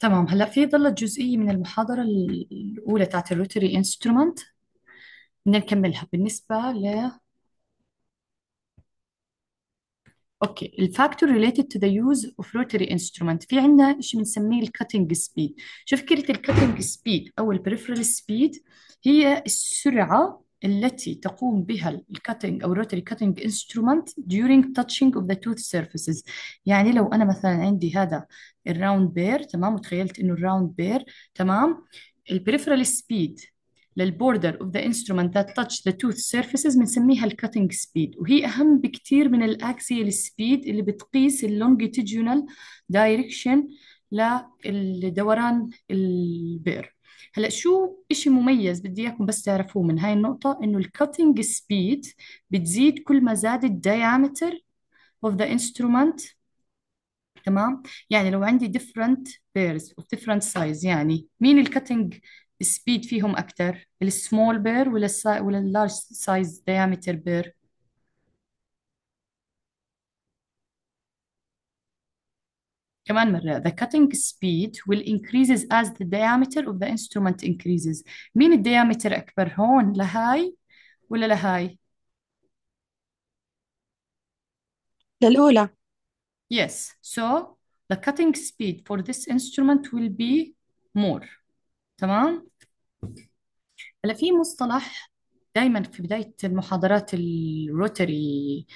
تمام هلا في ضلت جزئية من المحاضرة الأولى تاعت الروتري انسترومنت بدنا نكملها بالنسبة ل اوكي الفاكتور ريليتد تو ذا يوز اوف روتري انسترومنت في عندنا شيء بنسميه الكاتنج سبيد شوف فكرة الكاتنج سبيد أو البريفرال سبيد هي السرعة التي تقوم بها الكاتنج او الروتري كاتنج انسترومنت during touching of the tooth surfaces يعني لو انا مثلا عندي هذا الراوند بير تمام وتخيلت انه الراوند بير تمام البريفرال سبيد للبوردر اوف ذا انسترومنت ذات تاتش ذا توث سيرفيسز بنسميها الكاتنج سبيد وهي اهم بكثير من الاكسيال سبيد اللي بتقيس اللونجيتيجونال دايركشن للدوران البير هلا شو إشي مميز بدي اياكم بس تعرفوه من هاي النقطة انه الكاتنج سبيد بتزيد كل ما زاد الدايامتر of the instrument تمام يعني لو عندي different بيرز اوف different size يعني مين الكاتنج سبيد فيهم اكثر السمول بير ولا ولا اللارج سايز دايمتر بير كمان مرة the cutting speed will increases as the diameter of the instrument increases مين الديامتر أكبر هون لهاي ولا لهاي؟ للأولى Yes, so the cutting speed for this instrument will be more تمام؟ هلا في مصطلح دائما في بداية المحاضرات الروتري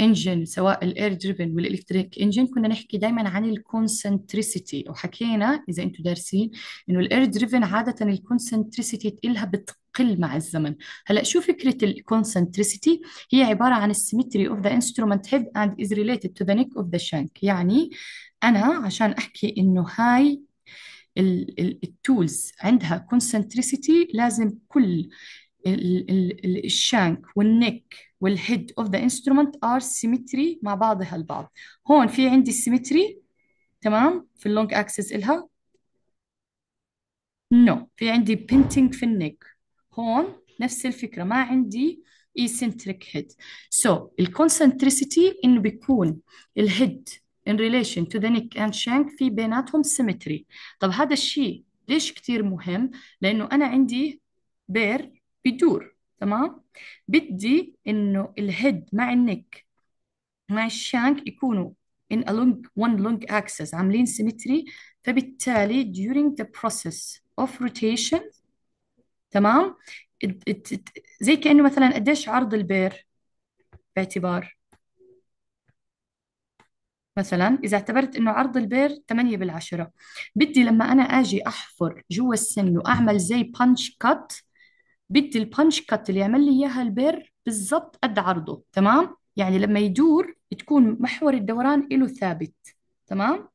انجن سواء الاير دريفن والالكتريك انجن كنا نحكي دائما عن الكونسنتريسيتي وحكينا اذا انتم دارسين انه الاير دريفن عاده الكونسنتريسيتي تقلها بتقل مع الزمن هلا شو فكره الكونسنتريسيتي هي عباره عن السيمتري اوف ذا انسترومنت هيد اند از ريليتد تو ذا نيك اوف ذا شانك يعني انا عشان احكي انه هاي التولز عندها كونسنتريسيتي لازم كل الشانك والنك والهيد اوف ذا انسترومنت ار سيمتري مع بعضها البعض هون في عندي سيمتري تمام في اللونج اكسس إلها نو no. في عندي بنتنج في النك هون نفس الفكرة ما عندي eccentric head so الكونسنتريسيتي إنه بيكون الهيد in relation to the neck and shank في بيناتهم symmetry طب هذا الشيء ليش كثير مهم لأنه أنا عندي بير بدور تمام بدي انه الهيد مع النك مع الشانك يكونوا in a long one long axis عاملين symmetry فبالتالي during the process of rotation تمام it, it, it, زي كأنه مثلا قديش عرض البير باعتبار مثلا إذا اعتبرت إنه عرض البير 8 بالعشرة بدي لما أنا أجي أحفر جوا السن وأعمل زي punch cut بدي البانش كات اللي عمل لي اياها البير بالضبط قد عرضه تمام يعني لما يدور تكون محور الدوران له ثابت تمام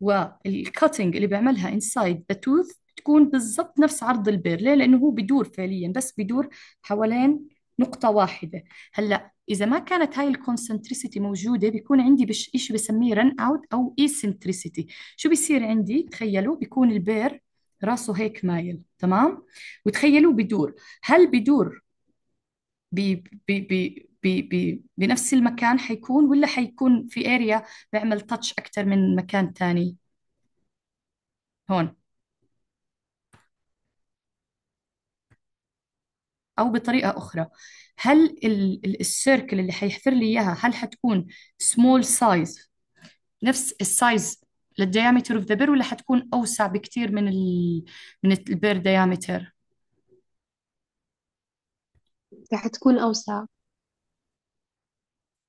والكاتنج اللي بيعملها انسايد ذا توث تكون بالضبط نفس عرض البير ليه لانه هو بيدور فعليا بس بيدور حوالين نقطة واحدة هلا إذا ما كانت هاي الكونسنتريسيتي موجودة بيكون عندي شيء بسميه رن أوت أو إيسنتريسيتي شو بيصير عندي تخيلوا بيكون البير راسه هيك مايل تمام وتخيلوه بدور هل بدور بي بي بي بي بي بنفس المكان حيكون ولا حيكون في اريا بيعمل تاتش اكثر من مكان ثاني هون او بطريقه اخرى هل السيركل اللي حيحفر لي اياها هل حتكون سمول سايز نفس السايز للديامتر اوف ذا بير ولا حتكون اوسع بكثير من ال... من البير ديامتر حتكون تكون أوسع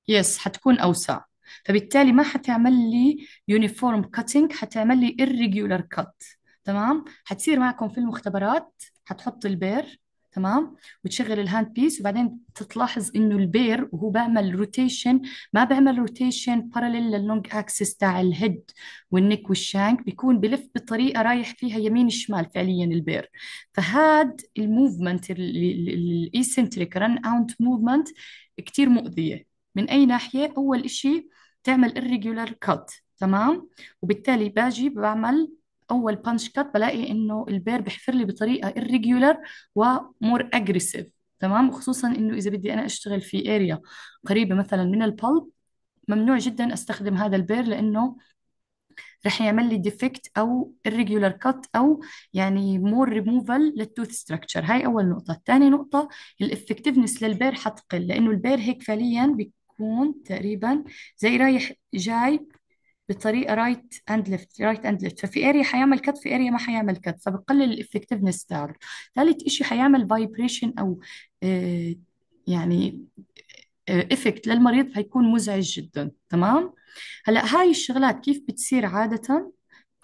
يس حتكون اوسع فبالتالي ما حتعمل لي يونيفورم كاتنج حتعمل لي irregular كات تمام حتصير معكم في المختبرات حتحط البير تمام وتشغل الهاند بيس وبعدين تلاحظ انه البير وهو بعمل روتيشن ما بعمل روتيشن بارلل لللونج اكسس تاع الهيد والنك والشانك بيكون بلف بطريقه رايح فيها يمين شمال فعليا البير فهاد الموفمنت الايسنتريك رن اوت موفمنت كثير مؤذيه من اي ناحيه اول شيء تعمل irregular كات تمام وبالتالي باجي بعمل اول بانش كات بلاقي انه البير بحفر لي بطريقه irregular ومور اجريسيف تمام وخصوصا انه اذا بدي انا اشتغل في اريا قريبه مثلا من البلب ممنوع جدا استخدم هذا البير لانه رح يعمل لي ديفكت او irregular كات او يعني مور ريموفال للتوث ستراكشر هاي اول نقطه ثاني نقطه الافكتفنس للبير حتقل لانه البير هيك فعليا بيكون تقريبا زي رايح جاي بطريقه رايت اند ليفت رايت اند ليفت ففي اريا حيعمل كت في اريا ما حيعمل كت فبقلل الافكتفنس بتاعته ثالث شيء حيعمل فايبريشن او آه، يعني افكت آه، للمريض هيكون مزعج جدا تمام هلا هاي الشغلات كيف بتصير عاده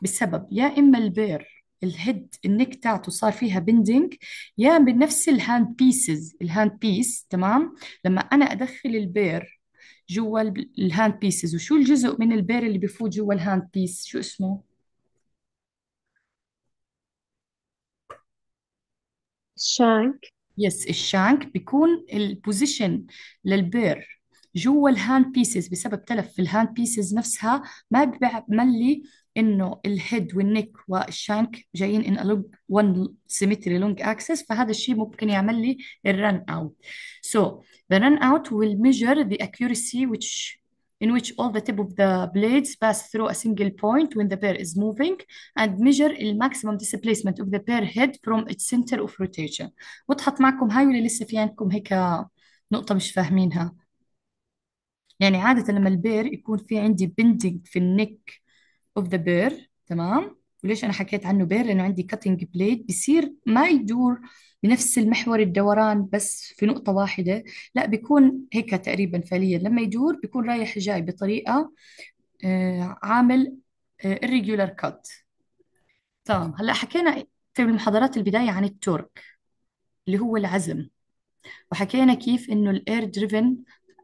بسبب يا اما البير الهيد النك تاعته صار فيها بندنج يا بنفس الهاند بيسز الهاند بيس تمام لما انا ادخل البير جوا الهاند بيسز وشو الجزء من البير اللي بفوت جوا الهاند بيس شو اسمه الشانك يس الشانك بيكون البوزيشن للبير جوا الهاند بيسز بسبب تلف في الهاند بيسز نفسها ما بملي انه الهيد والنك والشانك جايين ان لونج 1 سيمتري لونج اكسس فهذا الشيء ممكن يعمل لي الرن اوت so the run out will measure the accuracy which in which all the tip of the blades pass through a single point when the pair is moving and measure the maximum displacement of the pair head from its center of rotation وضحت معكم هاي ولا لسه في عندكم هيك نقطة مش فاهمينها يعني عادة لما البير يكون في عندي bending في النك اوف ذا بير تمام وليش انا حكيت عنه بير لانه عندي كاتنج بليد بصير ما يدور بنفس المحور الدوران بس في نقطة واحدة لا بيكون هيك تقريبا فعليا لما يدور بيكون رايح جاي بطريقة آه، عامل آه، irregular cut تمام هلا حكينا في المحاضرات البداية عن التورك اللي هو العزم وحكينا كيف انه الاير دريفن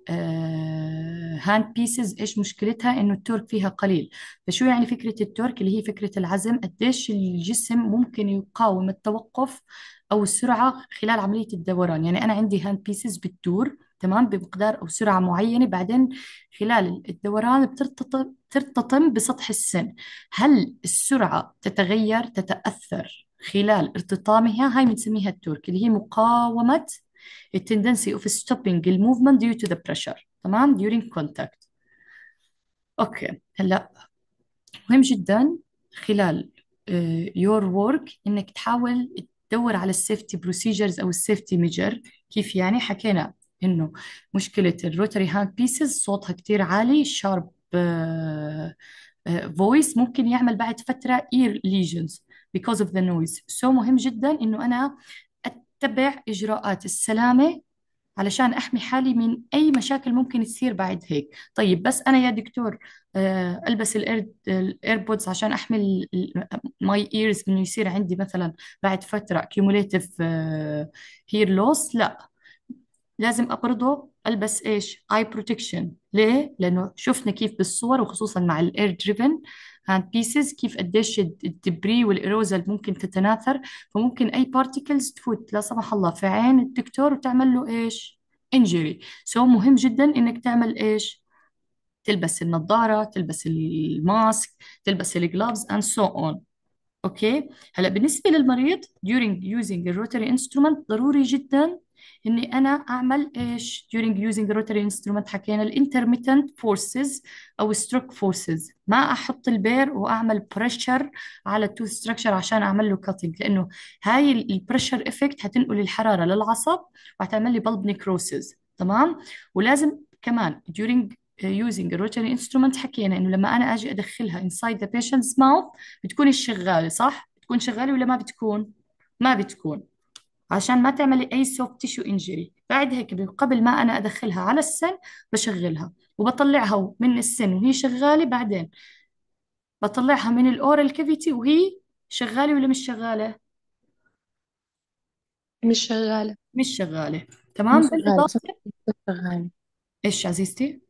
هاند آه، بيسز ايش مشكلتها انه التورك فيها قليل فشو يعني فكره التورك اللي هي فكره العزم قديش الجسم ممكن يقاوم التوقف او السرعه خلال عمليه الدوران يعني انا عندي هاند بيسز بتدور تمام بمقدار او سرعه معينه بعدين خلال الدوران بترتطم بترتطم بسطح السن هل السرعه تتغير تتاثر خلال ارتطامها هاي بنسميها التورك اللي هي مقاومه a tendency of stopping the movement due to the pressure تمام during contact اوكي هلا مهم جدا خلال آه، your work انك تحاول تدور على السيفتي بروسيجرز او السيفتي ميجر كيف يعني حكينا انه مشكله الروتري هاند بيسز صوتها كثير عالي شارب آه، فويس آه، ممكن يعمل بعد فتره ear lesions because of the noise so مهم جدا انه انا أتبع إجراءات السلامة علشان أحمي حالي من أي مشاكل ممكن تصير بعد هيك طيب بس أنا يا دكتور آه، ألبس الإيربودز عشان أحمي ماي إيرز إنه يصير عندي مثلا بعد فترة accumulative هير آه، لوس لا لازم برضه ألبس إيش؟ آي بروتكشن ليه؟ لأنه شفنا كيف بالصور وخصوصا مع الإير دريفن هاند بيسز كيف قديش الدبري والايروزا ممكن تتناثر فممكن اي بارتيكلز تفوت لا سمح الله في عين الدكتور وتعمل له ايش انجري سو so مهم جدا انك تعمل ايش تلبس النظاره تلبس الماسك تلبس الجلافز اند سو اون اوكي هلا بالنسبه للمريض during using الروتري instrument ضروري جدا اني انا اعمل ايش during using rotary instrument حكينا intermittent forces او stroke forces ما احط البير واعمل pressure على tooth structure عشان اعمل له cutting لانه هاي البريشر افكت هتنقل الحراره للعصب وهتعمل لي bulb necrosis تمام ولازم كمان during آه، using rotary instrument حكينا انه لما انا اجي ادخلها inside the patient's mouth بتكون الشغاله صح؟ بتكون شغاله ولا ما بتكون؟ ما بتكون عشان ما تعملي أي سوفت تيشو إنجري بعد هيك قبل ما أنا أدخلها على السن بشغلها وبطلعها من السن وهي شغالة بعدين بطلعها من الأورال كافيتي وهي شغالة ولا مش شغالة؟ مش شغالة مش شغالة تمام شغالة بالإضافة مش شغالة إيش عزيزتي؟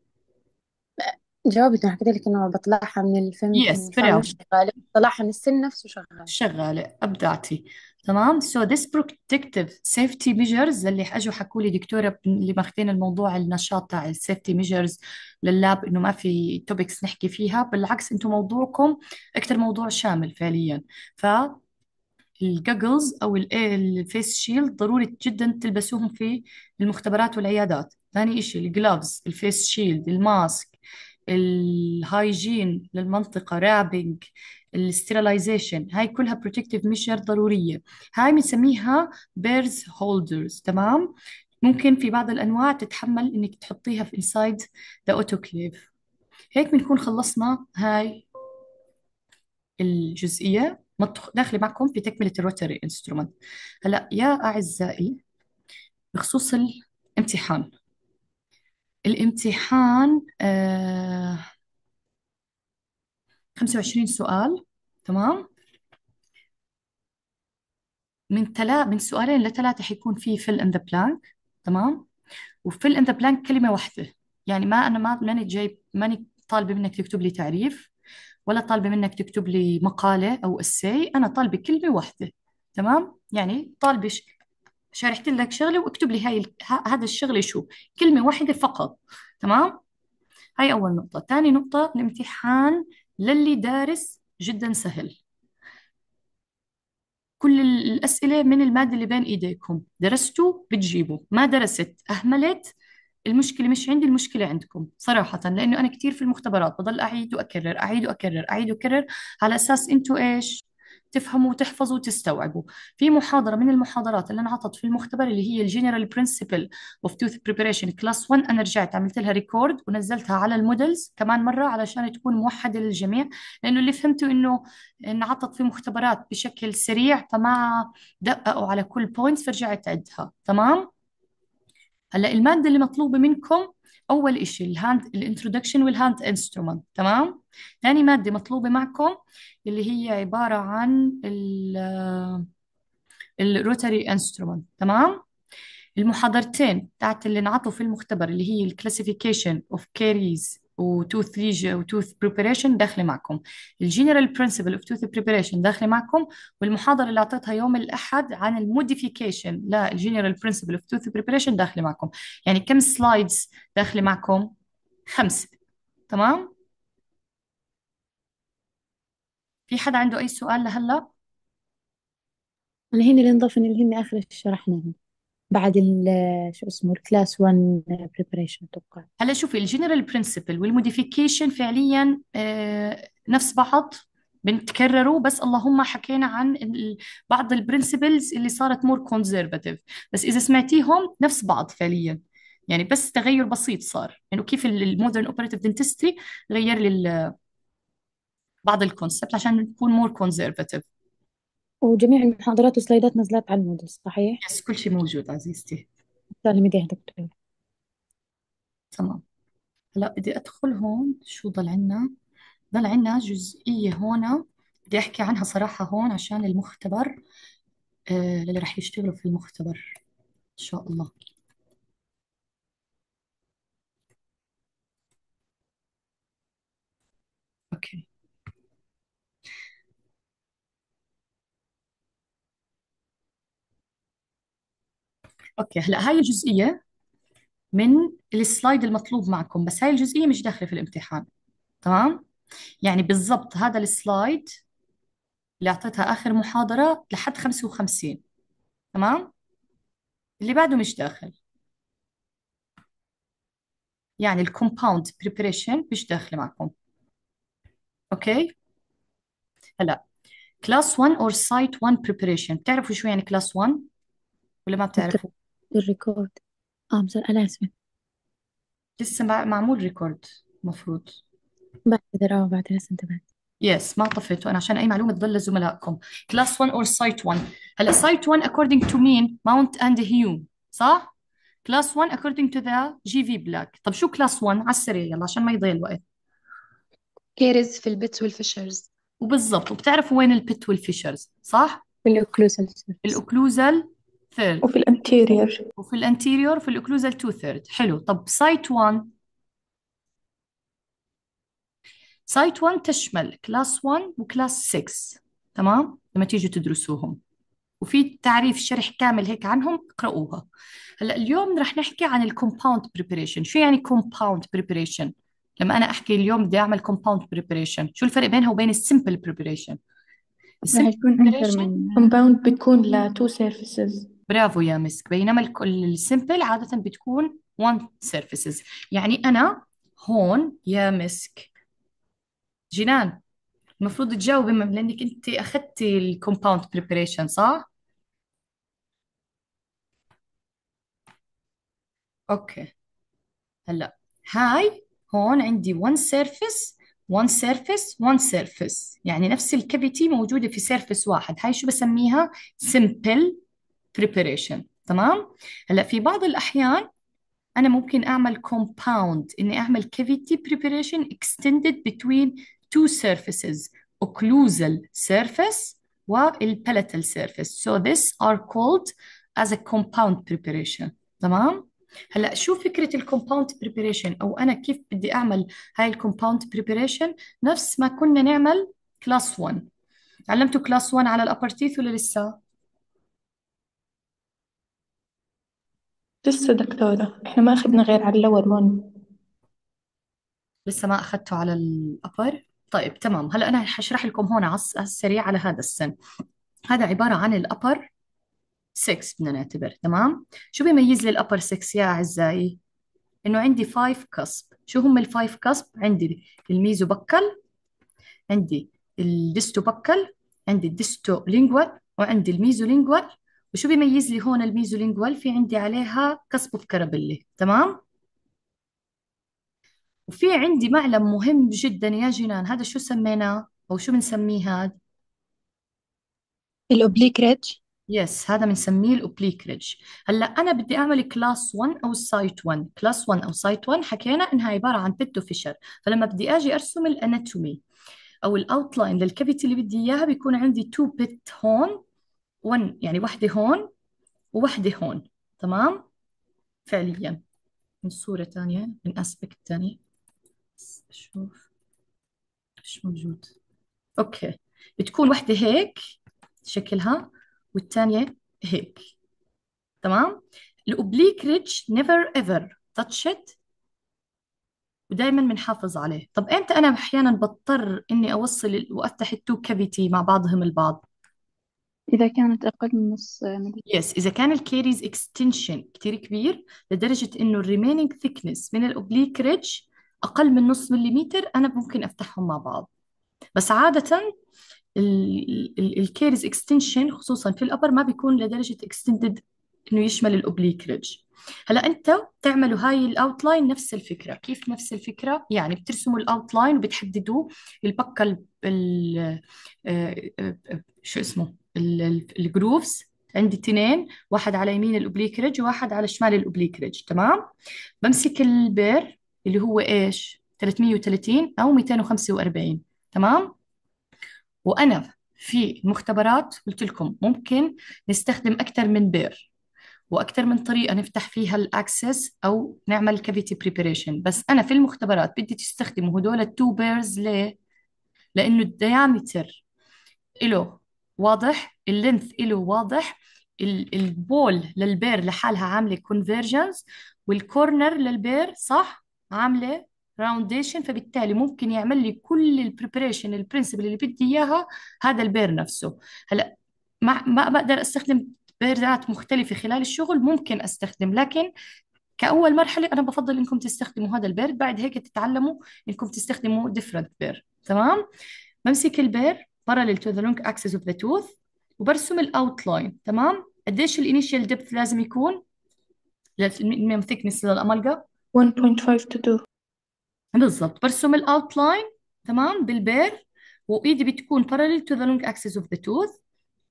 جوابي أنا حكيت لك إنه بطلعها من الفم يس من شغالة بطلعها من السن نفسه شغالة شغالة أبدعتي تمام سو ذس بروتكتيف سيفتي ميجرز اللي اجوا حكوا لي دكتوره اللي ماخذين الموضوع النشاط تاع السيفتي ميجرز لللاب انه ما في توبكس نحكي فيها بالعكس انتم موضوعكم اكثر موضوع شامل فعليا ف الجوجلز او الفيس شيلد ضروري جدا تلبسوهم في المختبرات والعيادات ثاني شيء الجلافز الفيس شيلد الماسك الهايجين للمنطقة رابنج الاستيرلايزيشن هاي كلها بروتكتيف ميشر ضروريه هاي بنسميها بيرز هولدرز تمام ممكن في بعض الانواع تتحمل انك تحطيها في انسايد ذا اوتوكليف هيك بنكون خلصنا هاي الجزئيه داخله معكم في تكمله الروتري انسترومنت هلا يا اعزائي بخصوص الامتحان الامتحان آه 25 سؤال تمام من تلا من سؤالين لثلاثة حيكون في fill in the blank تمام وفيل ان ذا بلانك كلمه واحده يعني ما انا ما ماني جايب ماني طالبه منك تكتب لي تعريف ولا طالبه منك تكتب لي مقاله او اسي انا طالبه كلمه واحده تمام يعني طالبه شرحت لك شغله واكتب لي هاي ال... ه... هذا الشغله شو كلمه واحده فقط تمام هاي اول نقطه ثاني نقطه الامتحان للي دارس جدا سهل كل الأسئلة من المادة اللي بين إيديكم درستوا بتجيبوا ما درست أهملت المشكلة مش عندي المشكلة عندكم صراحة لأنه أنا كتير في المختبرات بضل أعيد وأكرر أعيد وأكرر أعيد وأكرر على أساس أنتوا إيش تفهموا وتحفظوا وتستوعبوا في محاضرة من المحاضرات اللي انعطت في المختبر اللي هي الجنرال برنسبل اوف توث بريباريشن كلاس 1 انا رجعت عملت لها ريكورد ونزلتها على المودلز كمان مرة علشان تكون موحدة للجميع لانه اللي فهمته انه انعطت في مختبرات بشكل سريع فما دققوا على كل بوينتس فرجعت عدها تمام هلا المادة اللي مطلوبة منكم اول إشي الهاند الانترودكشن والهاند انسترومنت تمام ثاني ماده مطلوبه معكم اللي هي عباره عن ال الروتري انسترومنت تمام المحاضرتين بتاعت اللي انعطوا في المختبر اللي هي الكلاسيفيكيشن اوف كاريز وتوث ليج وتوث بريباريشن داخله معكم الجنرال برنسبل اوف توث بريباريشن داخله معكم والمحاضره اللي اعطيتها يوم الاحد عن الموديفيكيشن للجنرال برنسبل اوف توث بريباريشن داخله معكم يعني كم سلايدز داخله معكم خمسه تمام في حدا عنده اي سؤال لهلا اللي هن اللي نضافن اللي هن اخر شرحناهم بعد ال شو اسمه الكلاس 1 بريبريشن اتوقع هلا شوفي الجنرال برنسبل والموديفيكيشن فعليا آه، نفس بعض بنتكرروا بس اللهم حكينا عن بعض البرنسبلز اللي صارت مور كونزرفاتيف بس اذا سمعتيهم نفس بعض فعليا يعني بس تغير بسيط صار انه يعني كيف المودرن اوبريتيف دنتستري غير لي بعض الكونسبت عشان نكون مور كونزرفاتيف وجميع المحاضرات والسلايدات نزلت على المودل صحيح؟ يس كل شيء موجود عزيزتي سالم ايديها دكتور تمام هلا بدي ادخل هون شو ضل عنا ضل عنا جزئية هون بدي احكي عنها صراحة هون عشان المختبر اللي آه، رح يشتغلوا في المختبر ان شاء الله اوكي اوكي هلا هاي الجزئيه من السلايد المطلوب معكم بس هاي الجزئيه مش داخله في الامتحان تمام يعني بالضبط هذا السلايد اللي اعطيتها اخر محاضره لحد 55 تمام اللي بعده مش داخل يعني الكومباوند بريبريشن مش داخله معكم اوكي هلا كلاس 1 اور سايت 1 بريبريشن بتعرفوا شو يعني كلاس 1 ولا ما بتعرفوا الريكورد اه انا اسفه لسه معمول ريكورد مفروض بعتذر اه بعتذر بس انتبهت يس ما طفيت وانا عشان اي معلومه تضل لزملائكم كلاس 1 اور سايت 1 هلا سايت 1 according to مين ماونت اند هيوم صح كلاس 1 according to the جي في بلاك طب شو كلاس 1 على السريع يلا عشان ما يضيع الوقت كيرز في البيت والفيشرز وبالضبط وبتعرفوا وين البت والفيشرز صح الاوكلوزال الاوكلوزال ثيرد وفي الانتيريور وفي الانتيريور في الاوكلوزال 2 ثيرد حلو طب سايت 1 سايت 1 تشمل كلاس 1 وكلاس 6 تمام لما تيجوا تدرسوهم وفي تعريف شرح كامل هيك عنهم اقرأوها هلا اليوم رح نحكي عن الكومباوند بريبريشن شو يعني كومباوند بريبريشن لما انا احكي اليوم بدي اعمل كومباوند بريبريشن شو الفرق بينها وبين السمبل بريبريشن السمبل بريبريشن كومباوند بتكون لتو سيرفيسز برافو يا مسك بينما السمبل عادة بتكون one سيرفيسز يعني أنا هون يا مسك جنان المفروض تجاوبي لأنك أنت أخذتي الكومباوند بريبريشن صح؟ أوكي هلا هاي هون عندي one surface one surface one surface يعني نفس الكافيتي موجودة في سيرفس واحد هاي شو بسميها simple preparation تمام هلا في بعض الأحيان أنا ممكن أعمل compound إني أعمل cavity preparation extended between two surfaces occlusal surface والpalatal surface so this are called as a compound preparation تمام هلا شو فكرة الكومباوند بريبريشن أو أنا كيف بدي أعمل هاي الكومباوند بريبريشن نفس ما كنا نعمل كلاس 1 علمتوا كلاس 1 على الأبر تيث ولا لسه؟ لسه دكتورة احنا ما أخدنا غير على اللور 1 لسه ما اخذته على الأبر طيب تمام هلا أنا هشرح لكم هون على على السريع على هذا السن هذا عبارة عن الأبر 6 بدنا نعتبر تمام شو بيميز لي الأبر 6 يا أعزائي إنه عندي 5 كسب شو هم ال 5 كسب عندي الميزو بكل عندي الديستو بكل عندي الديستو لينجوال وعندي الميزو لينجوال وشو بيميز لي هون الميزولينجوال في عندي عليها كسب في كربلي تمام وفي عندي معلم مهم جدا يا جنان هذا شو سميناه او شو بنسميه هذا الأوبليك ريدج يس هذا بنسميه الاوبليك ريدج هلا انا بدي اعمل كلاس 1 او سايت 1 كلاس 1 او سايت 1 حكينا انها عباره عن بيتو فيشر فلما بدي اجي ارسم الاناتومي او الاوتلاين للكافيتي اللي بدي اياها بيكون عندي تو بيت هون ون يعني واحدة هون وواحدة هون تمام فعليا من صورة تانية من اسبكت تاني اشوف مش موجود اوكي بتكون واحدة هيك شكلها والتانية هيك تمام الأوبليك ريتش نيفر ايفر تاتشت ودائما بنحافظ عليه طب امتى انا احيانا بضطر اني اوصل وافتح التو كافيتي مع بعضهم البعض إذا كانت أقل من نص ملي يس إذا كان الكيريز اكستنشن كتير كبير لدرجة إنه الريميننج ثيكنس من الأوبليك ريدج أقل من نص مليمتر أنا ممكن أفتحهم مع بعض بس عادة الكيرز اكستنشن خصوصا في الأبر ما بيكون لدرجة اكستندد إنه يشمل الأوبليك ريدج هلا أنت بتعملوا هاي الأوتلاين نفس الفكرة كيف نفس الفكرة يعني بترسموا الأوتلاين وبتحددوا البكة ال آه، آه، آه، شو اسمه الجروفز عندي اثنين واحد على يمين الاوبليك ريدج وواحد على شمال الاوبليك ريدج تمام بمسك البير اللي هو ايش 330 او 245 تمام وانا في المختبرات قلت لكم ممكن نستخدم اكثر من بير واكثر من طريقه نفتح فيها الاكسس او نعمل كافيتي بريباريشن بس انا في المختبرات بدي تستخدموا هدول التو بيرز ليه لانه الدايامتر له واضح اللينث له واضح البول للبير لحالها عامله كونفرجنس والكورنر للبير صح عامله راونديشن فبالتالي ممكن يعمل لي كل البريبريشن البرنسبل اللي بدي اياها هذا البير نفسه هلا ما ما بقدر استخدم بيرات مختلفه خلال الشغل ممكن استخدم لكن كاول مرحله انا بفضل انكم تستخدموا هذا البير بعد هيك تتعلموا انكم تستخدموا ديفرنت بير تمام بمسك البير parallel to the long axis of the tooth وبرسم الاوتلاين تمام قديش الانيشال ديبث لازم يكون الميم ثيكنس للامالجا 1.5 to 2 بالضبط برسم الاوتلاين تمام بالبير وايدي بتكون parallel to the long axis of the tooth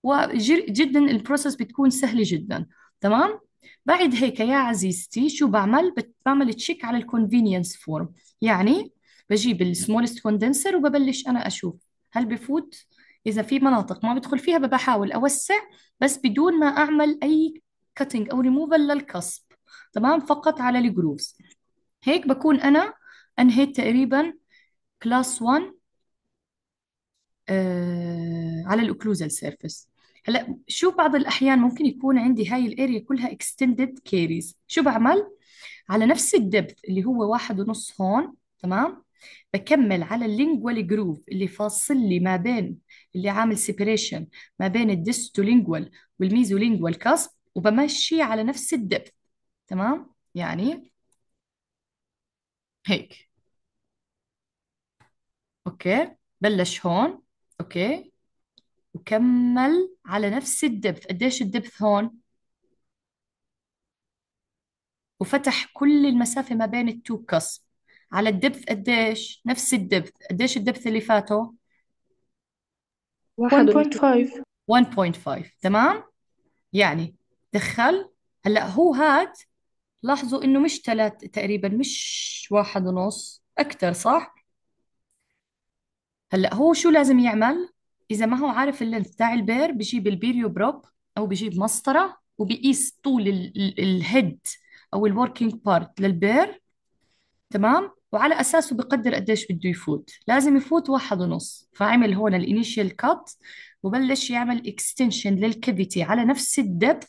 وجدا البروسس بتكون سهله جدا تمام بعد هيك يا عزيزتي شو بعمل بعمل تشيك على الكونفينينس فورم يعني بجيب السمولست كوندنسر وببلش انا اشوف هل بفوت إذا في مناطق ما بدخل فيها بحاول أوسع بس بدون ما أعمل أي كاتنج أو ريموفل للقصب تمام فقط على الجروفز هيك بكون أنا أنهيت تقريبا كلاس 1 آه على الأوكلوزال سيرفيس هلا شو بعض الأحيان ممكن يكون عندي هاي الأريا كلها اكستندد كيريز شو بعمل؟ على نفس الدبث اللي هو واحد ونص هون تمام بكمل على اللينجوال جروف اللي فاصل لي ما بين اللي عامل سيبريشن ما بين الديستولينجوال والميزولينجوال كاسب وبمشي على نفس الدبث تمام يعني هيك اوكي بلش هون اوكي وكمل على نفس الدبث قديش الدبث هون وفتح كل المسافة ما بين التو كسب على الدبث قديش نفس الدبث قديش الدبث اللي فاته 1.5 1.5 تمام يعني دخل هلا هو هاد لاحظوا انه مش ثلاث تقريبا مش واحد ونص اكثر صح هلا هو شو لازم يعمل اذا ما هو عارف اللينث تاع البير بجيب البيريو بروب او بجيب مسطره وبقيس طول الهيد او الوركينج بارت للبير تمام وعلى اساسه بقدر قديش بده يفوت لازم يفوت واحد ونص فعمل هون الانيشال كات وبلش يعمل اكستنشن للكافيتي على نفس الدبث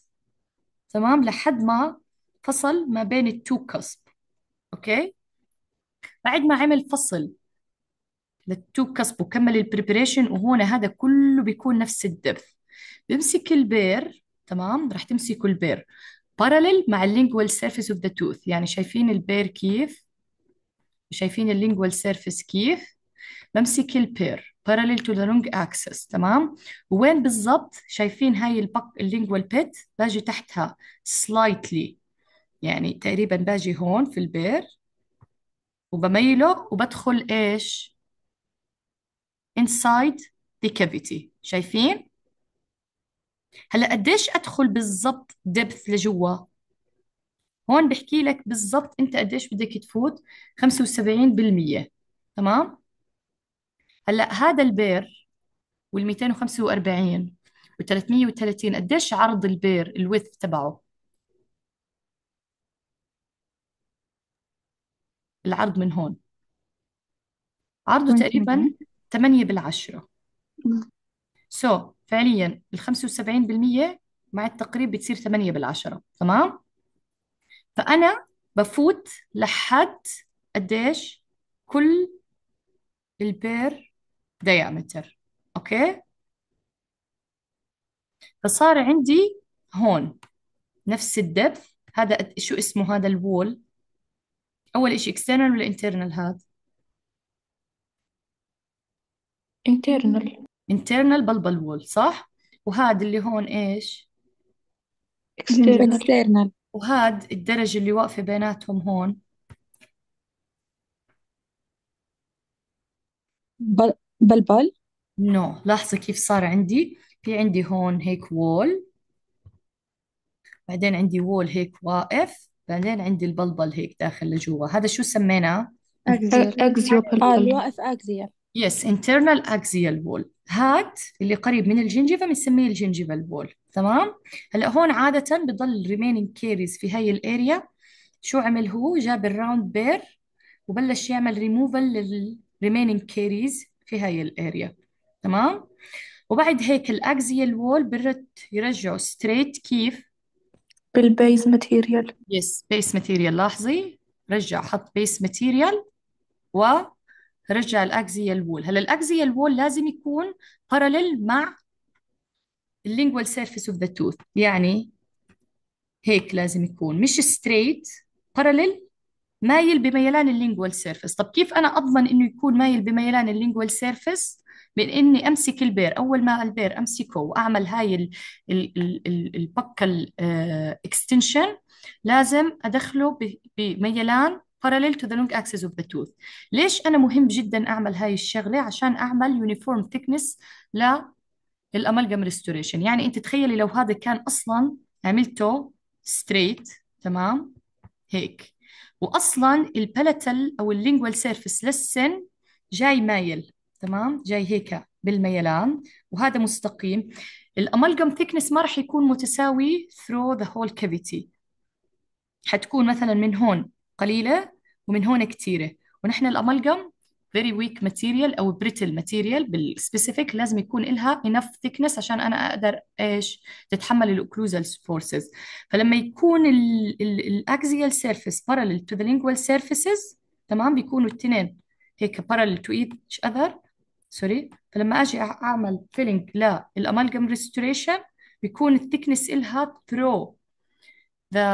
تمام لحد ما فصل ما بين التو كسب اوكي بعد ما عمل فصل للتو كسب وكمل البريبريشن وهون هذا كله بيكون نفس الدبث بمسك البير تمام رح تمسكوا البير بارلل مع اللينجوال سيرفيس اوف ذا توث يعني شايفين البير كيف شايفين اللينجوال سيرفيس كيف بمسك البير parallel to the لونج axis تمام وين بالضبط شايفين هاي البق اللينجوال بيت باجي تحتها slightly يعني تقريبا باجي هون في البير وبميله وبدخل ايش inside the cavity شايفين هلا قديش ادخل بالضبط depth لجوا هون بحكي لك بالضبط انت قديش بدك تفوت 75% تمام هلا هذا البير وال245 و330 قديش عرض البير الويث تبعه العرض من هون عرضه تقريبا 8 بالعشرة سو so, فعليا ال 75% مع التقريب بتصير 8 بالعشرة تمام فأنا بفوت لحد قديش كل البير ديامتر أوكي فصار عندي هون نفس الدبث هذا شو اسمه هذا الوول أول إشي external ولا internal هذا internal internal بلبل وول صح وهذا اللي هون إيش external وهاد الدرج اللي واقفة بيناتهم هون بل بل بل نو no. لاحظي كيف صار عندي في عندي هون هيك وول بعدين عندي وول هيك واقف بعدين عندي البلبل هيك داخل لجوا هذا شو سميناه أكزيال أكزيال اه واقف اكزيال يس internal axial wall هاد اللي قريب من الجنجفة بنسميه الجنجفال وول تمام هلا هون عادة بضل الريمينينج كيريز في هاي الاريا شو عمل هو جاب الراوند بير وبلش يعمل ريموفل للريمينينج كيريز في هاي الاريا تمام وبعد هيك الاكزيال وول برد يرجعه ستريت كيف بالبيز ماتيريال يس بيس ماتيريال لاحظي رجع حط بيس ماتيريال ورجع الاكزيال وول هلا الاكزيال وول لازم يكون بارلل مع اللينجوال سيرفيس اوف ذا توث يعني هيك لازم يكون مش ستريت بارلل مايل بميلان اللينجوال سيرفيس طب كيف انا اضمن انه يكون مايل بميلان اللينجوال سيرفيس من اني امسك البير اول ما البير امسكه واعمل هاي البك اكستنشن آه، لازم ادخله بميلان parallel to the long axis of the tooth ليش انا مهم جدا اعمل هاي الشغله عشان اعمل uniform thickness ل الامالجم ريستوريشن يعني انت تخيلي لو هذا كان اصلا عملته ستريت تمام هيك واصلا البلتال او اللينجوال سيرفس للسن جاي مايل تمام جاي هيك بالميلان وهذا مستقيم الامالجم ثيكنس ما راح يكون متساوي ثرو ذا هول كافيتي حتكون مثلا من هون قليله ومن هون كثيره ونحن الامالجم فيري ويك ماتيريال او بريتل ماتيريال بالسبيسيفيك لازم يكون لها انف ثيكنس عشان انا اقدر ايش تتحمل الاوكلوزال فورسز فلما يكون الاكزيال سيرفيس بارلل تو ذا لينجوال سيرفيسز تمام بيكونوا الاثنين هيك بارلل تو ايتش اذر سوري فلما اجي اعمل فيلينج للامالجم ريستوريشن بيكون الثيكنس إلها ثرو ذا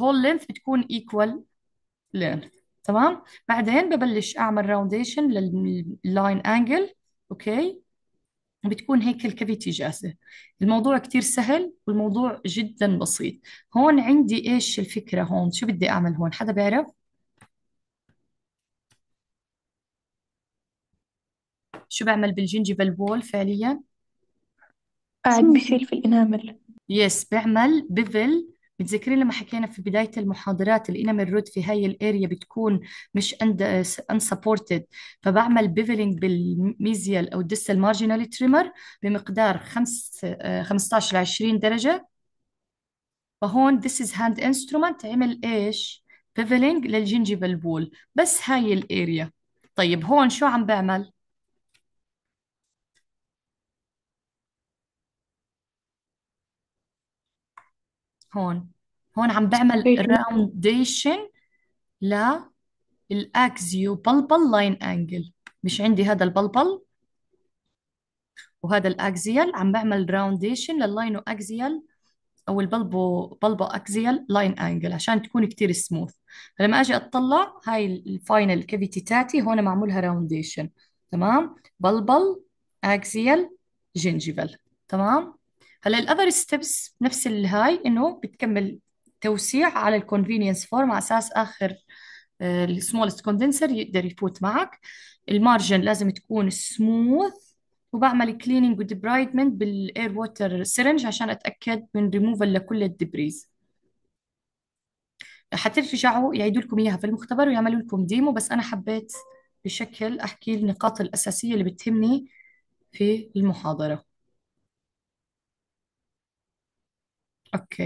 هول لينث بتكون ايكوال لينث تمام بعدين ببلش اعمل راونديشن لللاين انجل اوكي بتكون هيك الكافيتي جاهزة الموضوع كتير سهل والموضوع جدا بسيط هون عندي ايش الفكرة هون شو بدي اعمل هون حدا بيعرف شو بعمل بالجنجيفال وول فعليا قاعد بشيل في الإنامل يس بعمل بيفل متذكرين لما حكينا في بداية المحاضرات الانم الرود في هاي الاريا بتكون مش unsupported فبعمل بيفلينج بالميزيال او الديستال مارجنال تريمر بمقدار 15 ل 20 درجة فهون this is hand instrument عمل ايش؟ بيفلينج للجنجيفال بول بس هاي الاريا طيب هون شو عم بعمل؟ هون هون عم بعمل راونديشن للأكزيو بلبل لاين أنجل مش عندي هذا البلبل وهذا الأكزيال عم بعمل راونديشن لللاينو أكزيال أو البلبو بلبو أكزيال لاين أنجل عشان تكون كتير سموث فلما أجي أطلع هاي الفاينل كافيتي تاتي هون معمولها راونديشن تمام بلبل أكزيال جنجيفال تمام هلا الاذر ستيبس نفس الهاي انه بتكمل توسيع على الكونفينينس فورم على اساس اخر آه، السمولست كوندنسر يقدر يفوت معك المارجن لازم تكون سموث وبعمل كليننج وديبرايدمنت بالاير ووتر سيرنج عشان اتاكد من ريموفال لكل الدبريز حترجعوا يعيدوا لكم اياها في المختبر ويعملوا لكم ديمو بس انا حبيت بشكل احكي النقاط الاساسيه اللي بتهمني في المحاضره اوكي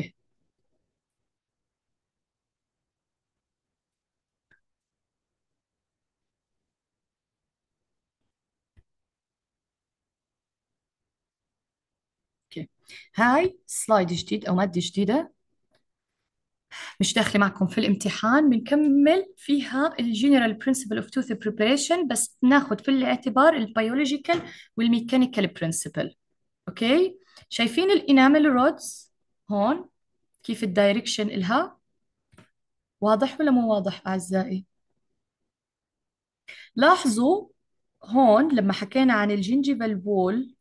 اوكي هاي سلايد جديد او ماده جديده مش داخله معكم في الامتحان بنكمل فيها الجنرال برنسبل اوف توث بريبريشن بس ناخذ في الاعتبار البيولوجيكال والميكانيكال برنسبل اوكي شايفين الانامل رودز هون كيف الدايركشن إلها واضح ولا مو واضح أعزائي لاحظوا هون لما حكينا عن الجنجيفال بول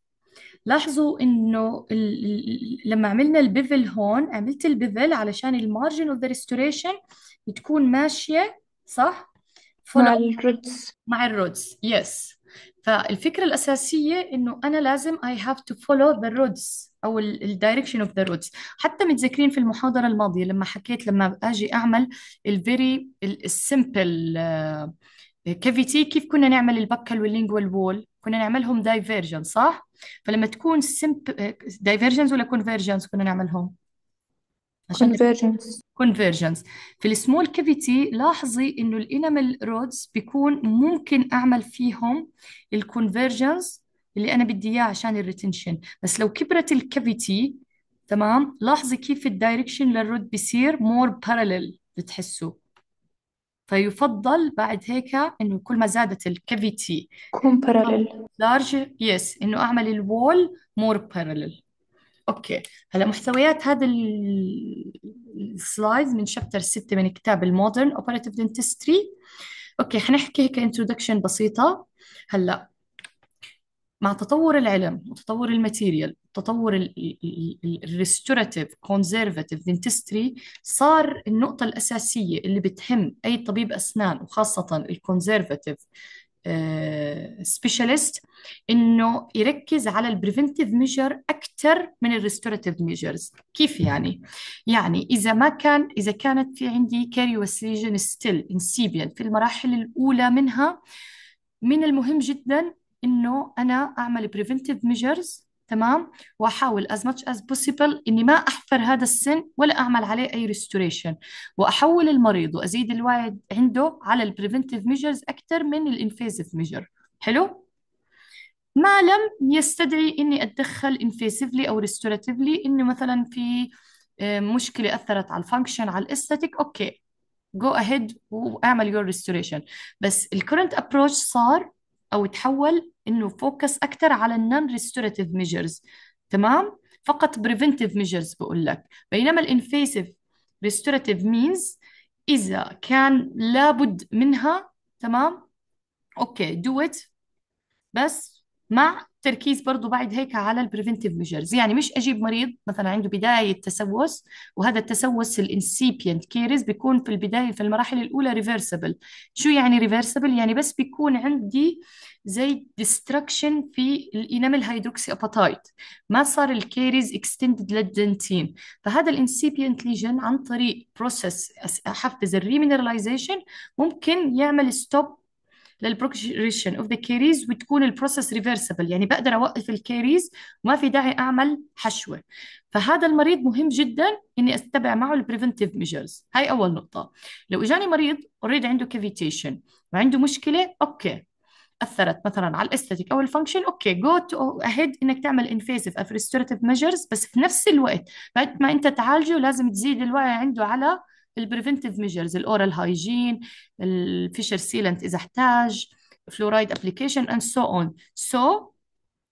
لاحظوا انه لما عملنا البيفل هون عملت البيفل علشان المارجن اوف ذا ريستوريشن تكون ماشيه صح مع الرودز مع الرودز يس yes. فالفكره الاساسيه انه انا لازم اي هاف تو فولو ذا رودز او الدايركشن اوف ذا روتس حتى متذكرين في المحاضره الماضيه لما حكيت لما اجي اعمل الفيري السمبل كافيتي كيف كنا نعمل البكل واللينجوال وول كنا نعملهم دايفيرجن صح فلما تكون سمب دايفيرجنز آه، ولا كونفيرجنز كنا نعملهم عشان convergence في السمول كافيتي لاحظي انه الانامل رودز بيكون ممكن اعمل فيهم الكونفرجنس اللي انا بدي اياه عشان الريتنشن بس لو كبرت الكافيتي تمام لاحظي كيف الدايركشن للرد بيصير مور بارلل بتحسه فيفضل بعد هيك انه كل ما زادت الكافيتي تكون بارلل لارج يس انه اعمل الوول مور بارلل اوكي هلا محتويات هذا السلايدز من شابتر 6 من كتاب المودرن اوبريتيف دنتستري اوكي حنحكي هيك انترودكشن بسيطه هلا مع تطور العلم وتطور الماتيريال تطور الريستوراتيف كونزرفاتيف دنتستري صار النقطة الأساسية اللي بتهم أي طبيب أسنان وخاصة الكونزرفاتيف آه، سبيشالست انه يركز على البريفنتيف ميجر اكثر من الريستوراتيف ميجرز كيف يعني يعني اذا ما كان اذا كانت في عندي كاريوس ليجن ستيل انسيبيان في المراحل الاولى منها من المهم جدا انه انا اعمل بريفنتيف ميجرز تمام واحاول از ماتش از بوسيبل اني ما احفر هذا السن ولا اعمل عليه اي ريستوريشن واحول المريض وازيد الوعي عنده على البريفنتيف ميجرز اكثر من الانفيزيف ميجر حلو ما لم يستدعي اني اتدخل انفيسيفلي او ريستوراتيفلي انه مثلا في آه، مشكله اثرت على الفانكشن على الاستاتيك اوكي جو اهيد واعمل يور ريستوريشن بس الكرنت ابروش صار او تحول انه فوكس اكثر على النون ريستوراتيف ميجرز تمام فقط بريفنتيف ميجرز بقول لك بينما الانفيسيف ريستوراتيف مينز اذا كان لابد منها تمام اوكي دو ات بس مع تركيز برضو بعد هيك على البريفنتيف ميجرز يعني مش اجيب مريض مثلا عنده بدايه تسوس وهذا التسوس الانسيبينت كيرز بيكون في البدايه في المراحل الاولى ريفرسبل شو يعني ريفرسبل يعني بس بيكون عندي زي ديستركشن في الانامل هيدروكسي اباتايت ما صار الكيرز اكستندد للدنتين فهذا الانسيبينت ليجن عن طريق بروسس حفز الريمينراليزيشن ممكن يعمل ستوب للبروجريشن اوف ذا كيريز وتكون البروسيس ريفرسبل يعني بقدر اوقف الكيريز وما في داعي اعمل حشوه فهذا المريض مهم جدا اني اتبع معه البريفنتيف ميجرز هاي اول نقطه لو اجاني مريض اوريدي عنده كافيتيشن وعنده مشكله اوكي اثرت مثلا على الاستاتيك او الفانكشن اوكي جو تو اهيد انك تعمل انفيسيف او ريستوراتيف ميجرز بس في نفس الوقت بعد ما انت تعالجه لازم تزيد الوعي عنده على البريفنتيف ميجرز الاورال هايجين الفيشر سيلنت اذا احتاج فلورايد ابلكيشن اند سو اون سو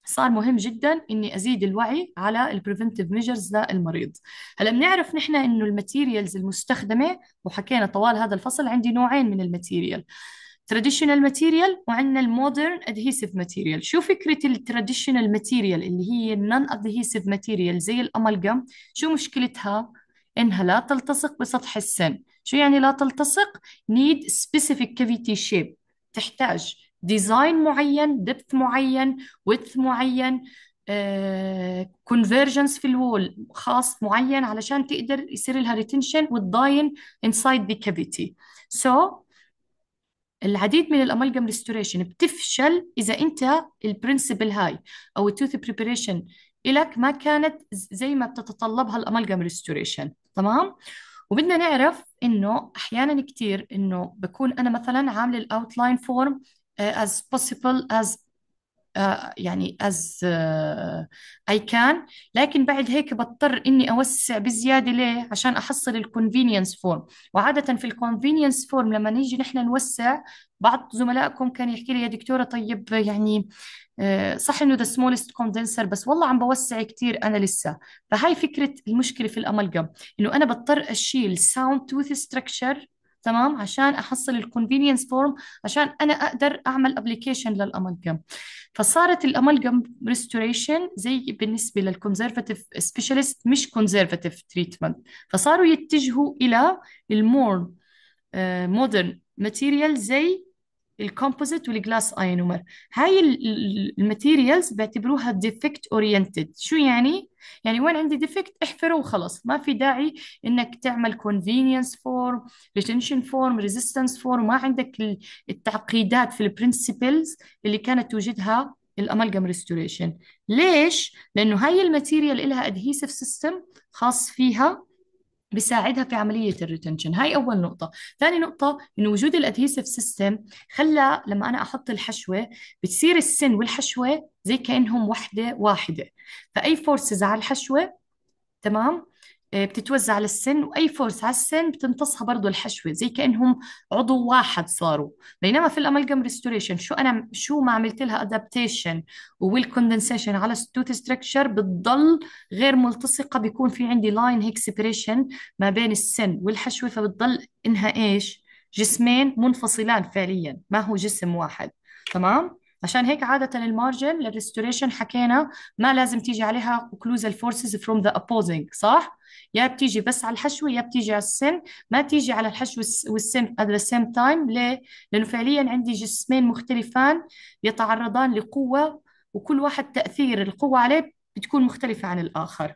صار مهم جدا اني ازيد الوعي على البريفنتيف ميجرز للمريض هلا بنعرف نحن انه الماتيريالز المستخدمه وحكينا طوال هذا الفصل عندي نوعين من الماتيريال تراديشنال ماتيريال وعندنا المودرن ادهيسيف ماتيريال شو فكره التراديشنال ماتيريال اللي هي النون ادهيسيف ماتيريال زي الامالجم شو مشكلتها إنها لا تلتصق بسطح السن شو يعني لا تلتصق؟ need specific cavity shape تحتاج ديزاين معين depth معين width معين كونفرجنس آه، uh, في الوول خاص معين علشان تقدر يصير لها ريتنشن وتضاين انسايد ذا كافيتي سو العديد من الامالجم ريستوريشن بتفشل اذا انت البرنسبل هاي او التوث بريبريشن الك ما كانت زي ما بتتطلبها الامالجم ريستوريشن تمام وبدنا نعرف انه احيانا كثير انه بكون انا مثلا عامله الاوتلاين آه، فورم as possible as آه، يعني از اي كان لكن بعد هيك بضطر اني اوسع بزياده ليه عشان احصل الكونفينينس فورم وعاده في الكونفينينس فورم لما نيجي نحن نوسع بعض زملائكم كان يحكي لي يا دكتوره طيب يعني آه، صح انه ذا سمولست كوندنسر بس والله عم بوسع كثير انا لسه فهاي فكره المشكله في الامالجم انه انا بضطر اشيل ساوند توث ستراكشر تمام عشان احصل الكونفينينس فورم عشان انا اقدر اعمل ابلكيشن للامالجم فصارت الامالجم ريستوريشن زي بالنسبه للكونزرفاتيف سبيشالست مش كونزرفاتيف تريتمنت فصاروا يتجهوا الى المور مودرن ماتيريال زي الكومبوزيت والجلاس اينومر هاي الماتيريالز بيعتبروها ديفكت اورينتد شو يعني يعني وين عندي ديفكت احفره وخلص ما في داعي انك تعمل كونفينينس فورم ريتنشن فورم ريزيستنس فورم ما عندك التعقيدات في البرنسبلز اللي كانت توجدها الامالجم ريستوريشن ليش لانه هاي الماتيريال لها ادهيسيف سيستم خاص فيها بساعدها في عملية الريتنشن هاي أول نقطة ثاني نقطة إنه وجود الأدهيسيف سيستم خلى لما أنا أحط الحشوة بتصير السن والحشوة زي كأنهم وحدة واحدة فأي فورسز على الحشوة تمام آه، بتتوزع على السن واي فورس على السن بتمتصها برضه الحشوه زي كانهم عضو واحد صاروا بينما في الامالجم ريستوريشن شو انا شو ما عملت لها ادابتيشن وويل كوندنسيشن على التوث ستراكشر بتضل غير ملتصقه بيكون في عندي لاين هيك سيبريشن ما بين السن والحشوه فبتضل انها ايش جسمين منفصلان فعليا ما هو جسم واحد تمام عشان هيك عادة المارجن للريستوريشن حكينا ما لازم تيجي عليها اوكلوزال فورسز فروم ذا opposing صح؟ يا بتيجي بس على الحشو يا بتيجي على السن ما تيجي على الحشو والسن at the same time ليه؟ لأنه فعليا عندي جسمين مختلفان يتعرضان لقوة وكل واحد تأثير القوة عليه بتكون مختلفة عن الآخر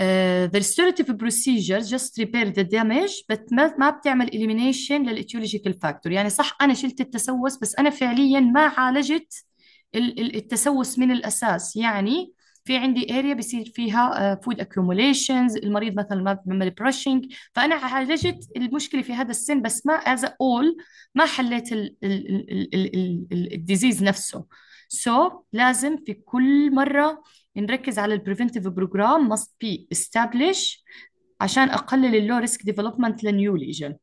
آه، the restorative procedure just repair the damage but ما, ما بتعمل elimination للetiological فاكتور يعني صح أنا شلت التسوس بس أنا فعليا ما عالجت التسوس من الأساس يعني في عندي اريا بصير فيها فود آه، food المريض مثلا ما بيعمل برشنج فأنا عالجت المشكلة في هذا السن بس ما از اول ما حليت الديزيز نفسه سو so, لازم في كل مرة نركز على البريفنتيف بروجرام ماست بي استابليش عشان أقلل اللو ريسك ديفلوبمنت للنيو ليجن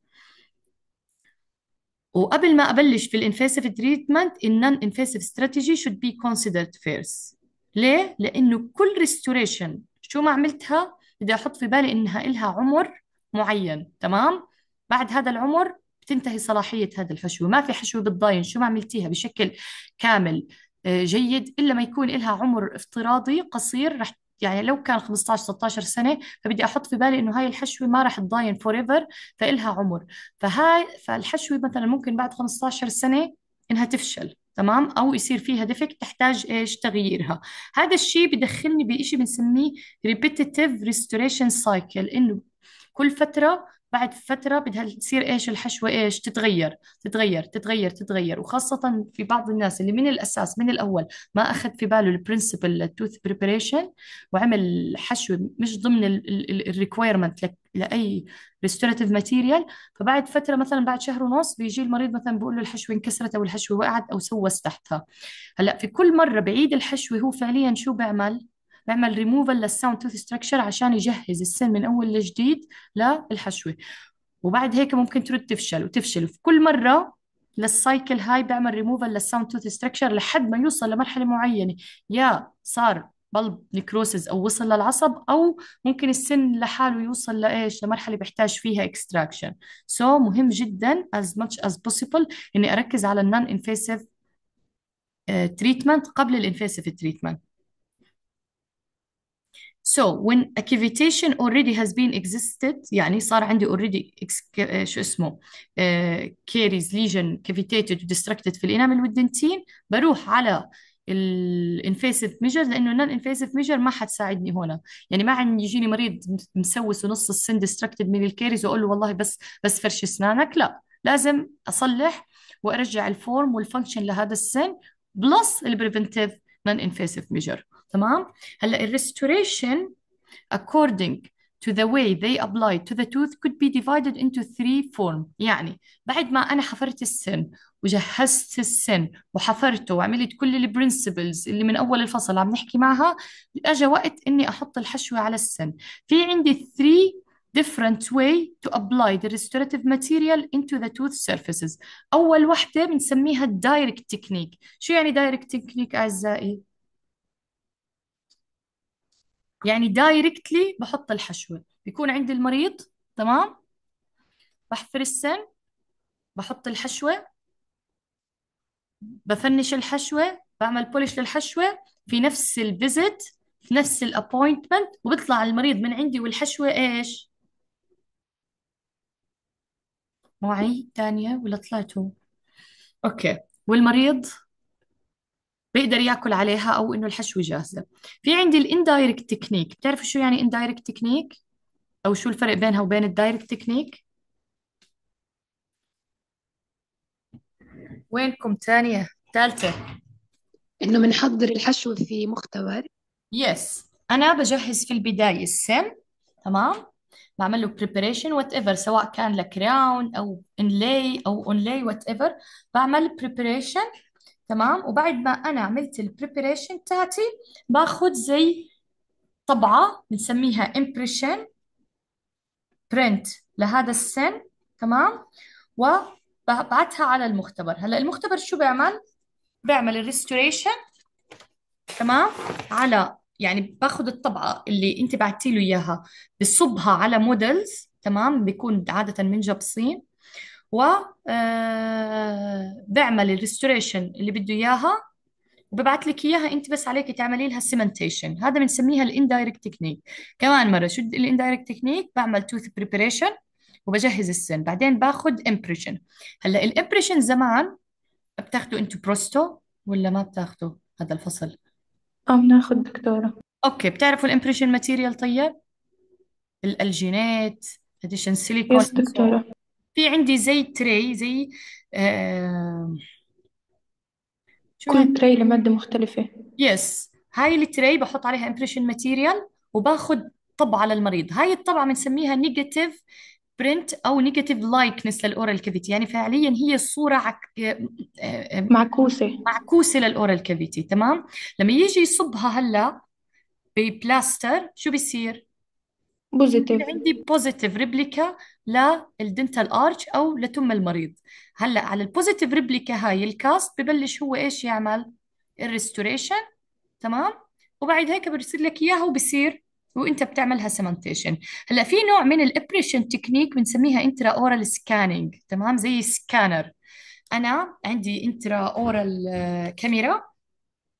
وقبل ما أبلش في الانفيسيف تريتمنت النون انفيسيف استراتيجي شود بي كونسيدرد فيرست ليه؟ لأنه كل ريستوريشن شو ما عملتها بدي أحط في بالي إنها لها عمر معين تمام؟ بعد هذا العمر بتنتهي صلاحية هذا الحشوة ما في حشوة بتضاين شو ما عملتيها بشكل كامل جيد إلا ما يكون لها عمر افتراضي قصير رح يعني لو كان 15 16 سنه فبدي احط في بالي انه هاي الحشوه ما راح تضاين فور ايفر فالها عمر فهاي فالحشوه مثلا ممكن بعد 15 سنه انها تفشل تمام او يصير فيها دفك تحتاج ايش تغييرها هذا الشيء بدخلني بشيء بنسميه ريبيتيتيف ريستوريشن سايكل انه كل فتره بعد فترة بدها تصير إيش الحشوة إيش تتغير تتغير تتغير تتغير وخاصة في بعض الناس اللي من الأساس من الأول ما أخذ في باله البرنسبل التوث بريبريشن وعمل حشوة مش ضمن الريكويرمنت لأي ريستوراتيف ماتيريال فبعد فترة مثلا بعد شهر ونص بيجي المريض مثلا بيقول له الحشوة انكسرت أو الحشوة وقعت أو سوس تحتها هلا في كل مرة بعيد الحشوة هو فعليا شو بيعمل بعمل ريموفال للساوند توث ستراكشر عشان يجهز السن من اول لجديد للحشوه وبعد هيك ممكن ترد تفشل وتفشل في كل مره للسايكل هاي بعمل ريموفال للساوند توث ستراكشر لحد ما يوصل لمرحله معينه يا صار بلب نكروسز او وصل للعصب او ممكن السن لحاله يوصل لايش لمرحله بيحتاج فيها اكستراكشن سو so, مهم جدا as much as possible اني اركز على النون انفيسيف تريتمنت قبل الانفيسيف تريتمنت So when a cavitation already has been existed يعني صار عندي already آه، شو اسمه آه، caries lesion cavitated destructed في الانامل والدنتين بروح على الانفيسيف ميجر لانه النون انفيسيف ميجر ما حتساعدني هنا يعني ما عندي يجيني مريض مسوس ونص السن ديستركتد من الكيريز واقول له والله بس بس فرش اسنانك لا لازم اصلح وارجع الفورم والفانكشن لهذا السن بلس البريفنتيف نون انفيسيف ميجر تمام هلا الريستوريشن according to the way they applied to the tooth could be divided into three form يعني بعد ما أنا حفرت السن وجهزت السن وحفرته وعملت كل البرنسبلز اللي من أول الفصل عم نحكي معها اجى وقت إني أحط الحشوة على السن في عندي three different way to apply the restorative material into the tooth surfaces أول وحدة بنسميها الدايركت تكنيك شو يعني دايركت تكنيك أعزائي؟ يعني دايركتلي بحط الحشوة بيكون عند المريض تمام بحفر السن بحط الحشوة بفنش الحشوة بعمل بولش للحشوة في نفس الفيزت في نفس الابوينتمنت وبطلع المريض من عندي والحشوة ايش معي ثانية ولا طلعتوا؟ اوكي والمريض بيقدر ياكل عليها او انه الحشوه جاهزه في عندي الاندايركت تكنيك بتعرفوا شو يعني اندايركت تكنيك او شو الفرق بينها وبين الدايركت تكنيك وينكم تانية ثالثة إنه بنحضر الحشو في مختبر يس أنا بجهز في البداية السم تمام بعمل له preparation whatever سواء كان لكراون أو انلاي أو اونلاي whatever بعمل preparation تمام وبعد ما انا عملت البريبريشن بتاعتي باخذ زي طبعه بنسميها امبريشن برنت لهذا السن تمام وببعتها على المختبر هلا المختبر شو بيعمل بيعمل الريستوريشن تمام على يعني باخذ الطبعه اللي انت بعتي له اياها بصبها على مودلز تمام بيكون عاده من جبصين وبعمل آه، الريستوريشن اللي بده اياها وببعث لك اياها انت بس عليك تعملي لها سيمنتيشن هذا بنسميها الاندايركت تكنيك كمان مره شو الاندايركت تكنيك بعمل توث بريبريشن وبجهز السن بعدين باخذ امبريشن هلا الامبريشن زمان بتاخذوا انتو بروستو ولا ما بتاخذوا هذا الفصل اه ناخذ دكتورة اوكي بتعرفوا الامبريشن ماتيريال طيب الالجينات اديشن سيليكون يس دكتورة في عندي زي تري زي آه شو كل تري لمادة مختلفة يس هاي التري بحط عليها امبريشن ماتيريال وباخذ طبعة على المريض هاي الطبعة بنسميها نيجاتيف برنت او نيجاتيف لايكنس للاورال كافيتي يعني فعليا هي الصورة عك... معكوسة معكوسة للاورال كافيتي تمام لما يجي يصبها هلا ببلاستر شو بيصير بوزيتيف عندي بوزيتيف ريبليكا للدنتال ارش او لتم المريض هلا على البوزيتيف ريبليكا هاي الكاست ببلش هو ايش يعمل الريستوريشن تمام وبعد هيك برسل لك اياها وبصير وانت بتعملها سيمنتيشن هلا في نوع من الابريشن تكنيك بنسميها انترا اورال سكاننج تمام زي سكانر انا عندي انترا اورال كاميرا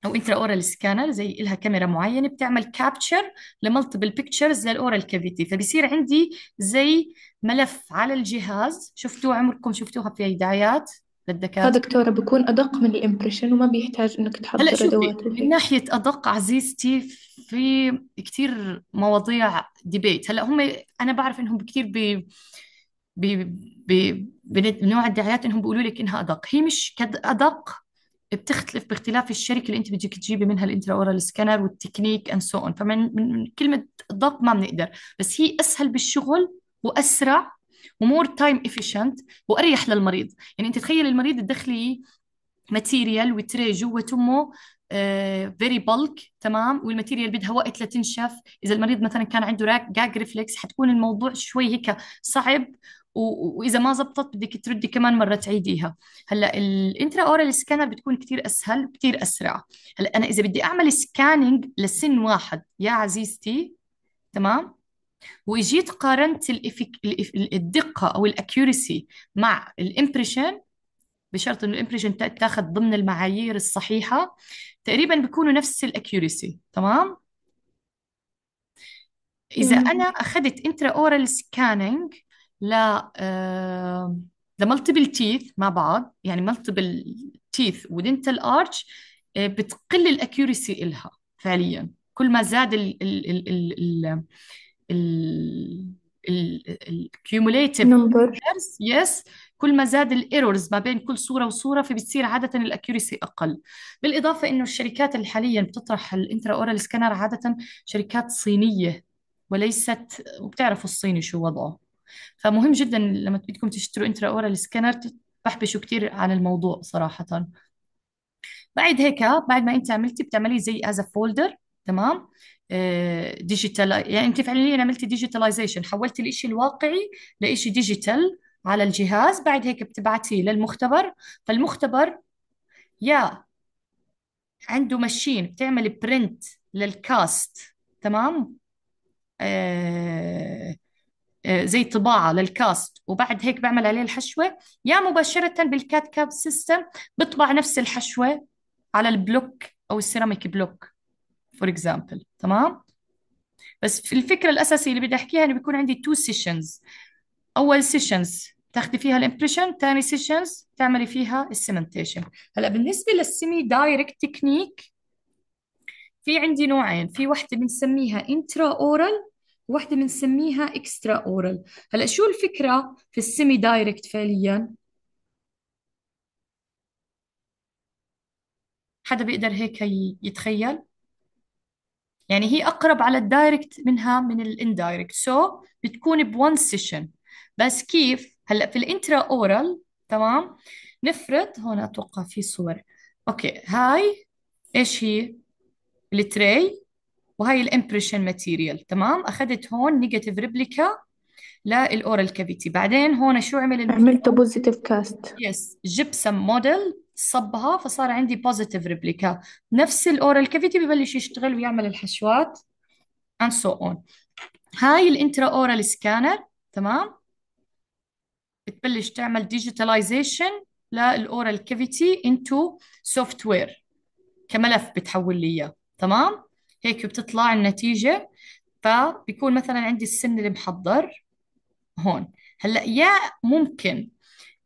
او انترا اورال سكانر زي لها كاميرا معينه بتعمل كابتشر لمالتيبل بيكتشرز للاورال كافيتي فبصير عندي زي ملف على الجهاز شفتوه عمركم شفتوها في دعايات للدكاتره دكتوره بكون ادق من الامبريشن وما بيحتاج انك تحط هلا شوفي من ناحيه ادق عزيزتي في كثير مواضيع ديبيت هلا هم انا بعرف انهم كثير بي بي بي بنوع الدعايات انهم بيقولوا لك انها ادق هي مش كد ادق بتختلف باختلاف الشركه اللي انت بدك تجيبي منها الانترا اورال سكانر والتكنيك اند سو اون فمن من كلمه ضبط ما بنقدر بس هي اسهل بالشغل واسرع ومور تايم افيشنت واريح للمريض يعني انت تخيل المريض تدخلي ماتيريال وتري جوا تمه فيري uh, بلك تمام والماتيريال بدها وقت لتنشف اذا المريض مثلا كان عنده راك جاج ريفلكس حتكون الموضوع شوي هيك صعب واذا ما زبطت بدك تردي كمان مره تعيديها هلا الانترا اورال سكانر بتكون كثير اسهل وكثير اسرع هلا انا اذا بدي اعمل سكاننج لسن واحد يا عزيزتي تمام وجيت قارنت الدقه او الاكيورسي مع الامبريشن بشرط انه الامبريشن تاخذ ضمن المعايير الصحيحه تقريبا بيكونوا نفس الاكيورسي تمام اذا انا اخذت انترا اورال سكاننج ل ذا مالتيبل تيث مع بعض يعني مالتيبل تيث ودنتال ارتش بتقل الاكيورسي إلها فعليا كل ما زاد ال ال ال ال ال الكيوموليتيف يس كل ما زاد الايرورز ما بين كل صوره وصوره فبتصير عاده الاكيورسي اقل بالاضافه انه الشركات اللي حاليا بتطرح الانترا اورال سكانر عاده شركات صينيه وليست وبتعرفوا الصيني شو وضعه فمهم جدا لما بدكم تشتروا انترا اورال سكانر تبحبشوا كثير عن الموضوع صراحة بعد هيك بعد ما انت عملتي بتعملي زي از فولدر تمام ديجيتال آه، يعني انت فعليا عملتي ديجيتاليزيشن حولتي الاشي الواقعي لاشي ديجيتال على الجهاز بعد هيك بتبعتيه للمختبر فالمختبر يا عنده ماشين بتعمل برنت للكاست تمام آه آه، زي طباعه للكاست وبعد هيك بعمل عليه الحشوه يا مباشره بالكات كاب سيستم بطبع نفس الحشوه على البلوك او السيراميك بلوك فور اكزامبل تمام بس في الفكره الاساسيه اللي بدي احكيها انه بيكون عندي تو سيشنز اول سيشنز تاخذي فيها الامبريشن ثاني سيشنز تعملي فيها السيمنتيشن هلا بالنسبه للسيمي دايركت تكنيك في عندي نوعين في وحده بنسميها انترا اورال وحده بنسميها اكسترا اورال هلا شو الفكره في السيمي دايركت فعليا حدا بيقدر هيك يتخيل يعني هي اقرب على الدايركت منها من الاندايركت سو so, بتكون بون سيشن بس كيف هلا في الانترا اورال تمام نفرض هون اتوقع في صور اوكي هاي ايش هي التري وهي الامبريشن ماتيريال تمام اخذت هون نيجاتيف ريبليكا للاورال كافيتي بعدين هون شو عمل عملت بوزيتيف كاست يس جبسم موديل صبها فصار عندي بوزيتيف ريبليكا نفس الاورال كافيتي ببلش يشتغل ويعمل الحشوات and so on هاي الانترا اورال سكانر تمام بتبلش تعمل ديجيتاليزيشن للاورال كافيتي انتو سوفت وير كملف بتحول لي اياه تمام هيك بتطلع النتيجة فبيكون مثلا عندي السن اللي محضر هون هلا يا ممكن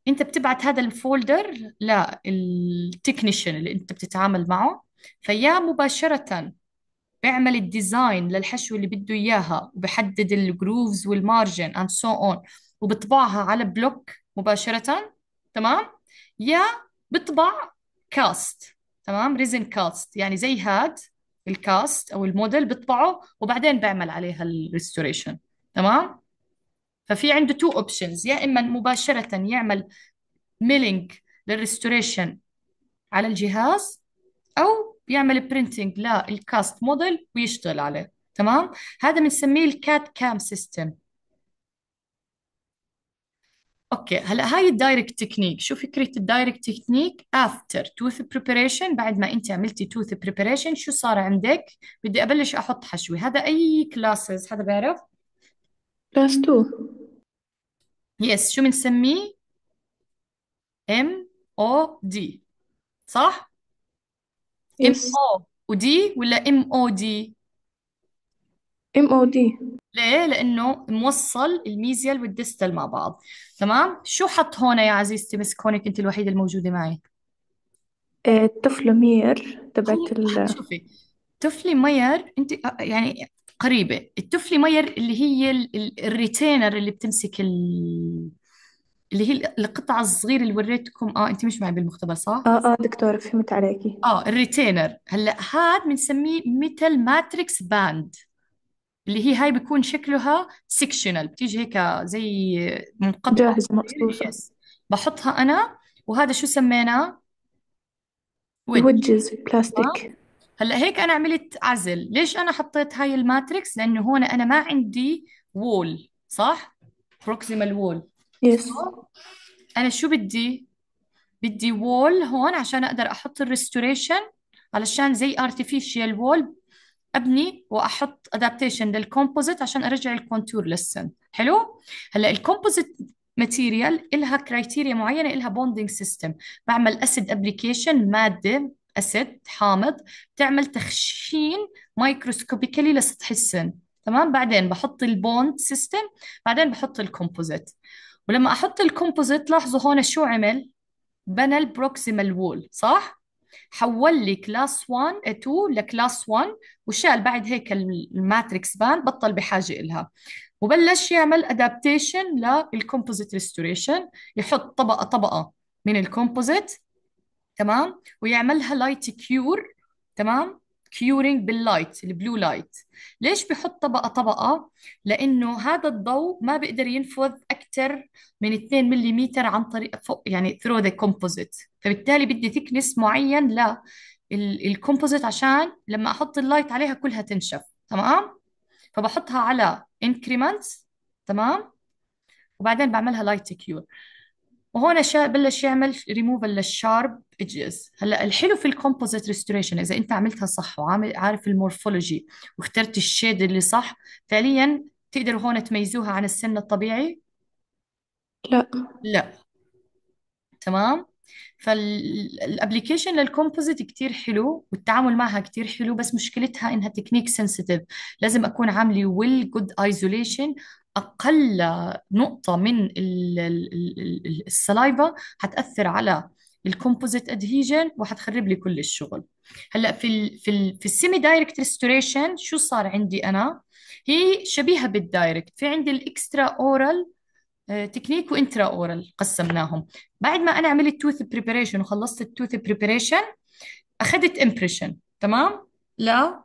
انت بتبعت هذا الفولدر للتكنيشن اللي انت بتتعامل معه فيا مباشرة بيعمل الديزاين للحشو اللي بده اياها وبحدد الجروفز والمارجن اند سو اون وبطبعها على بلوك مباشرة تمام يا بطبع كاست تمام ريزن كاست يعني زي هاد الكاست او الموديل بطبعه وبعدين بعمل عليها الريستوريشن تمام ففي عنده تو اوبشنز يا اما مباشره يعمل ميلينج للريستوريشن على الجهاز او يعمل برينتينج للكاست موديل ويشتغل عليه تمام هذا بنسميه الكات كام سيستم اوكي هلا هاي الدايركت تكنيك شو فكره الدايركت تكنيك افتر توث بريبريشن بعد ما انت عملتي توث بريبريشن شو صار عندك بدي ابلش احط حشوه هذا اي كلاسز حدا بيعرف كلاس 2 يس شو بنسميه ام او دي صح ام او ودي ولا ام او دي ام او دي ليه؟ لأنه موصل الميزيال والديستال مع بعض تمام؟ شو حط هون يا عزيزتي مس كونك أنت الوحيدة الموجودة معي؟ آه، مير تبعت ال شوفي تفلي مير أنت آه، يعني قريبة التفلي مير اللي هي الريتينر اللي بتمسك ال... اللي هي القطعة الصغيرة اللي وريتكم اه انت مش معي بالمختبر صح؟ اه اه دكتورة فهمت عليكي اه الريتينر هلا هاد بنسميه ميتال ماتريكس باند اللي هي هاي بيكون شكلها سكشنال بتيجي هيك زي منقطعة جاهزة مقصوصة يس بحطها أنا وهذا شو سميناه ودج وجز بلاستيك هلا هيك أنا عملت عزل ليش أنا حطيت هاي الماتريكس لأنه هون أنا ما عندي وول صح بروكسيمال وول يس أنا شو بدي بدي وول هون عشان أقدر أحط الريستوريشن علشان زي ارتفيشال وول ابني واحط ادابتيشن للكومبوزيت عشان ارجع الكونتور للسن حلو هلا الكومبوزيت ماتيريال إلها كرايتيريا معينه إلها بوندنج سيستم بعمل اسيد ابليكيشن ماده اسيد حامض بتعمل تخشين مايكروسكوبيكالي لسطح السن تمام بعدين بحط البوند سيستم بعدين بحط الكومبوزيت ولما احط الكومبوزيت لاحظوا هون شو عمل بنى البروكسيمال وول صح حول لي كلاس 1 2 لكلاس 1 وشال بعد هيك الماتريكس بان بطل بحاجه إلها وبلش يعمل ادابتيشن للكومبوزيت ريستوريشن يحط طبقه طبقه من الكومبوزيت تمام ويعملها لايت كيور تمام كيورينج باللايت البلو لايت ليش بحط طبقة طبقة لأنه هذا الضوء ما بيقدر ينفذ أكثر من 2 ملم عن طريق فوق يعني ثرو ذا كومبوزيت فبالتالي بدي ثيكنس معين للكومبوزيت عشان لما أحط اللايت عليها كلها تنشف تمام فبحطها على انكريمنت تمام وبعدين بعملها لايت كيور وهون بلش يعمل ريموفل للشارب edges هلا الحلو في الكومبوزيت ريستوريشن اذا انت عملتها صح وعامل عارف المورفولوجي واخترت الشيد اللي صح فعليا تقدر هون تميزوها عن السن الطبيعي لا لا تمام فالابلكيشن للكومبوزيت كتير حلو والتعامل معها كتير حلو بس مشكلتها انها تكنيك سنسيتيف لازم اكون عامله ويل جود ايزوليشن اقل نقطه من الصلايبا حتاثر على الكومبوزيت ادهيجن وحتخرب لي كل الشغل هلا في الـ في الـ في السيمي دايركت ريستوريشن شو صار عندي انا هي شبيهه بالدايركت في عندي الاكسترا اورال آه، تكنيك وانترا اورال قسمناهم بعد ما انا عملت توث بريباريشن وخلصت التوث بريباريشن اخذت امبريشن تمام لا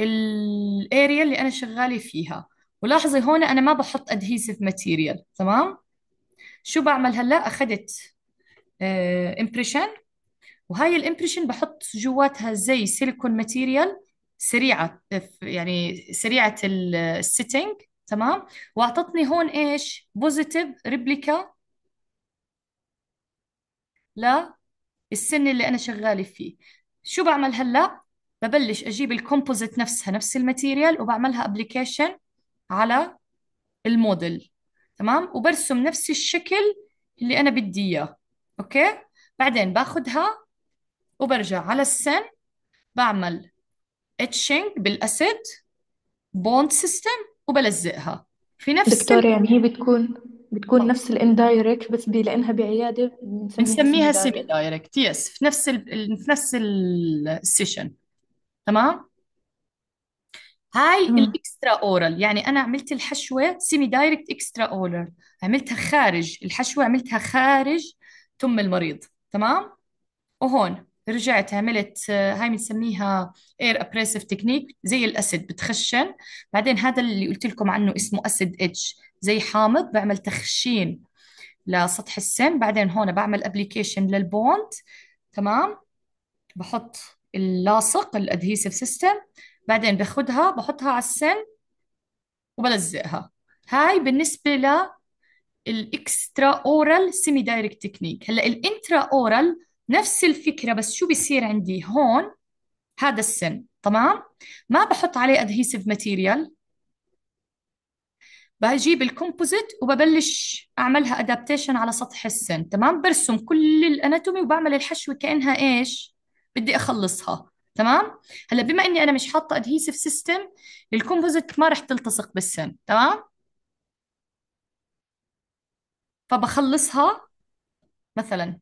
الاريا اللي انا شغاله فيها ولاحظي هون انا ما بحط ادهيسيف ماتيريال تمام شو بعمل هلا اخذت امبريشن آه، وهاي الامبريشن بحط جواتها زي سيليكون ماتيريال سريعه يعني سريعه السيتنج تمام واعطتني هون ايش بوزيتيف ريبليكا للسن اللي انا شغاله فيه شو بعمل هلا ببلش اجيب الكومبوزيت نفسها نفس الماتيريال وبعملها ابلكيشن على الموديل تمام وبرسم نفس الشكل اللي انا بدي اياه اوكي بعدين باخذها وبرجع على السن بعمل اتشنج بالاسيد بوند سيستم وبلزقها في نفس دكتور يعني هي بتكون بتكون نفس الاندايركت بس بي لانها بعياده بنسميها سيمي سيمي دايركت يس في نفس ال... في نفس السيشن تمام هاي الاكسترا اورال يعني انا عملت الحشوه سيمي دايركت اكسترا اورال عملتها خارج الحشوه عملتها خارج تم المريض تمام وهون رجعت عملت آه، هاي بنسميها اير ابريسيف تكنيك زي الاسد بتخشن بعدين هذا اللي قلت لكم عنه اسمه اسد ايدج زي حامض بعمل تخشين لسطح السن بعدين هون بعمل ابلكيشن للبوند تمام بحط اللاصق الادهيسيف سيستم بعدين باخذها بحطها على السن وبلزقها هاي بالنسبة الاكسترا اورال سيمي دايركت تكنيك هلا الانترا اورال نفس الفكره بس شو بيصير عندي هون هذا السن تمام ما بحط عليه ادهيسيف ماتيريال بجيب الكومبوزيت وببلش اعملها ادابتيشن على سطح السن تمام برسم كل الاناتومي وبعمل الحشوه كانها ايش بدي اخلصها تمام هلا بما اني انا مش حاطه ادهيسيف سيستم الكومبوزيت ما رح تلتصق بالسن تمام فبخلصها مثلا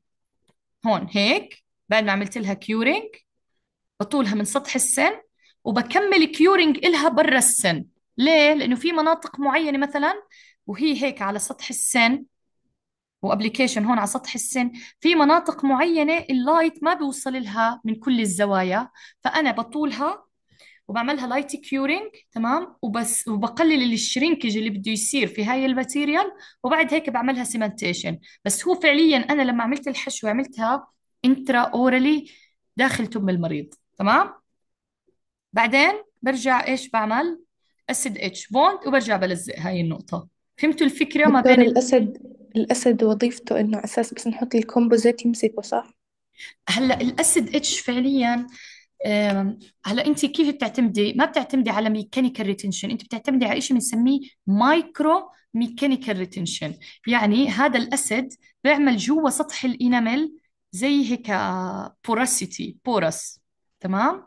هون هيك بعد ما عملت لها كيورينج بطولها من سطح السن وبكمل كيورينج إلها برا السن ليه؟ لأنه في مناطق معينة مثلا وهي هيك على سطح السن وابلكيشن هون على سطح السن في مناطق معينة اللايت ما بيوصل لها من كل الزوايا فأنا بطولها وبعملها لايت كيورينج تمام وبس وبقلل الشرينكج اللي بده يصير في هاي الماتيريال وبعد هيك بعملها سيمنتيشن بس هو فعليا انا لما عملت الحشوه عملتها انترا اورالي داخل تم المريض تمام بعدين برجع ايش بعمل اسيد اتش بوند وبرجع بلزق هاي النقطه فهمتوا الفكره ما بين الاسد الاسد وظيفته انه اساس بس نحط الكومبوزيت يمسكه صح هلا الاسيد اتش فعليا هلا انت كيف بتعتمدي ما بتعتمدي على ميكانيكال ريتنشن انت بتعتمدي على شيء بنسميه مايكرو ميكانيكال ريتنشن يعني هذا الاسد بيعمل جوا سطح الانامل زي هيك بوراسيتي آه، بورس تمام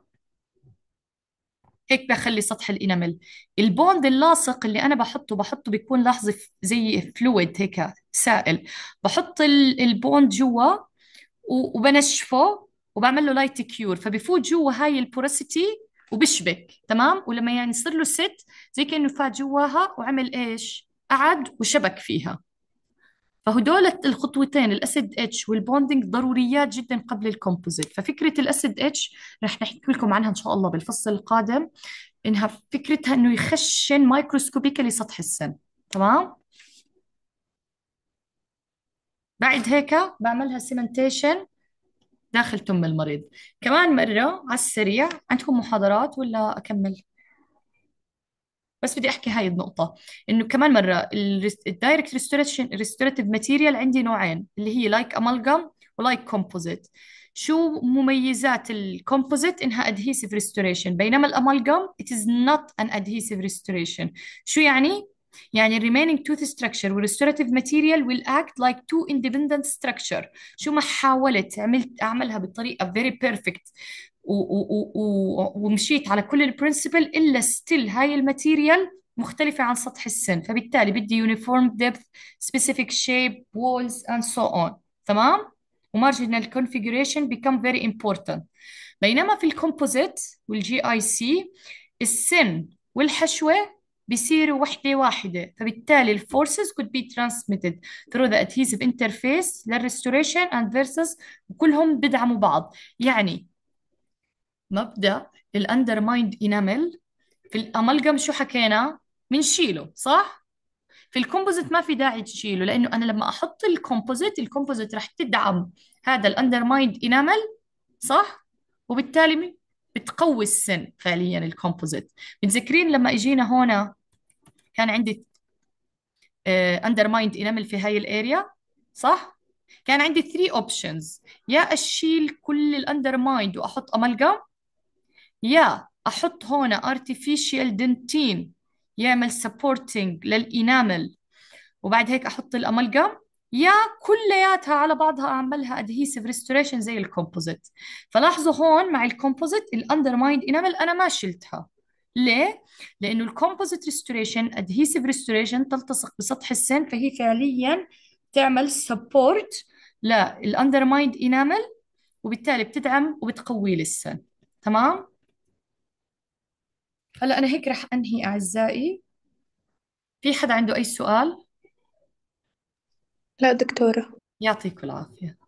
هيك بخلي سطح الانامل البوند اللاصق اللي انا بحطه بحطه بيكون لحظه زي فلويد هيك سائل بحط البوند جوا وبنشفه وبعمل له لايت كيور فبفوت جوا هاي البورسيتي وبشبك تمام ولما يعني يصير له ست زي كانه فات جواها وعمل ايش قعد وشبك فيها فهدول الخطوتين الاسيد اتش والبوندنج ضروريات جدا قبل الكومبوزيت ففكره الاسيد اتش رح نحكي لكم عنها ان شاء الله بالفصل القادم انها فكرتها انه يخشن مايكروسكوبيكالي سطح السن تمام بعد هيك بعملها سيمنتيشن داخل تم المريض كمان مرة على السريع عندكم محاضرات ولا أكمل؟ بس بدي احكي هاي النقطة انه كمان مرة الدايركت ريستوريشن ريستوريتيف ماتيريال عندي نوعين اللي هي لايك أمالجام ولايك كومبوزيت شو مميزات الكومبوزيت انها ادهيسيف ريستوريشن بينما الأمالجام ات از نوت ان ادهيسيف ريستوريشن شو يعني يعني tooth توث ستراكشر restorative ماتيريال will act like two independent structure شو ما حاولت عملت اعملها بطريقه فيري بيرفكت ومشيت على كل البرنسبل الا still هاي الماتيريال مختلفة عن سطح السن فبالتالي بدي uniform depth specific shape walls and so on تمام ومارجنال configuration become very important بينما في الكومبوزيت والجي اي سي السن والحشوة بيصيروا وحدة واحدة فبالتالي الفورسز could be transmitted through the adhesive interface للريستوريشن and versus وكلهم بدعموا بعض يعني مبدأ الاندرمايند انامل في الامالجم شو حكينا بنشيله صح في الكومبوزيت ما في داعي تشيله لانه انا لما احط الكومبوزيت الكومبوزيت رح تدعم هذا الاندرمايند انامل صح وبالتالي بتقوي السن فعليا الكومبوزيت متذكرين لما اجينا هون كان عندي اندر مايند انامل في هاي الاريا صح كان عندي 3 اوبشنز يا اشيل كل الاندر مايند واحط امالجام يا احط هون ارتفيشال دنتين يعمل سبورتنج للانامل وبعد هيك احط الامالجام يا كلياتها على بعضها اعملها ادهيسيف ريستوريشن زي الكومبوزيت فلاحظوا هون مع الكومبوزيت الاندر مايند انامل انا ما شلتها ليه؟ لأنه الكومبوزيت ريستوريشن ادهيسيف ريستوريشن تلتصق بسطح السن فهي فعليا تعمل سبورت للأندرمايند إنامل وبالتالي بتدعم وبتقوي للسن تمام؟ هلا أنا هيك رح أنهي أعزائي في حدا عنده أي سؤال؟ لا دكتورة يعطيكم العافية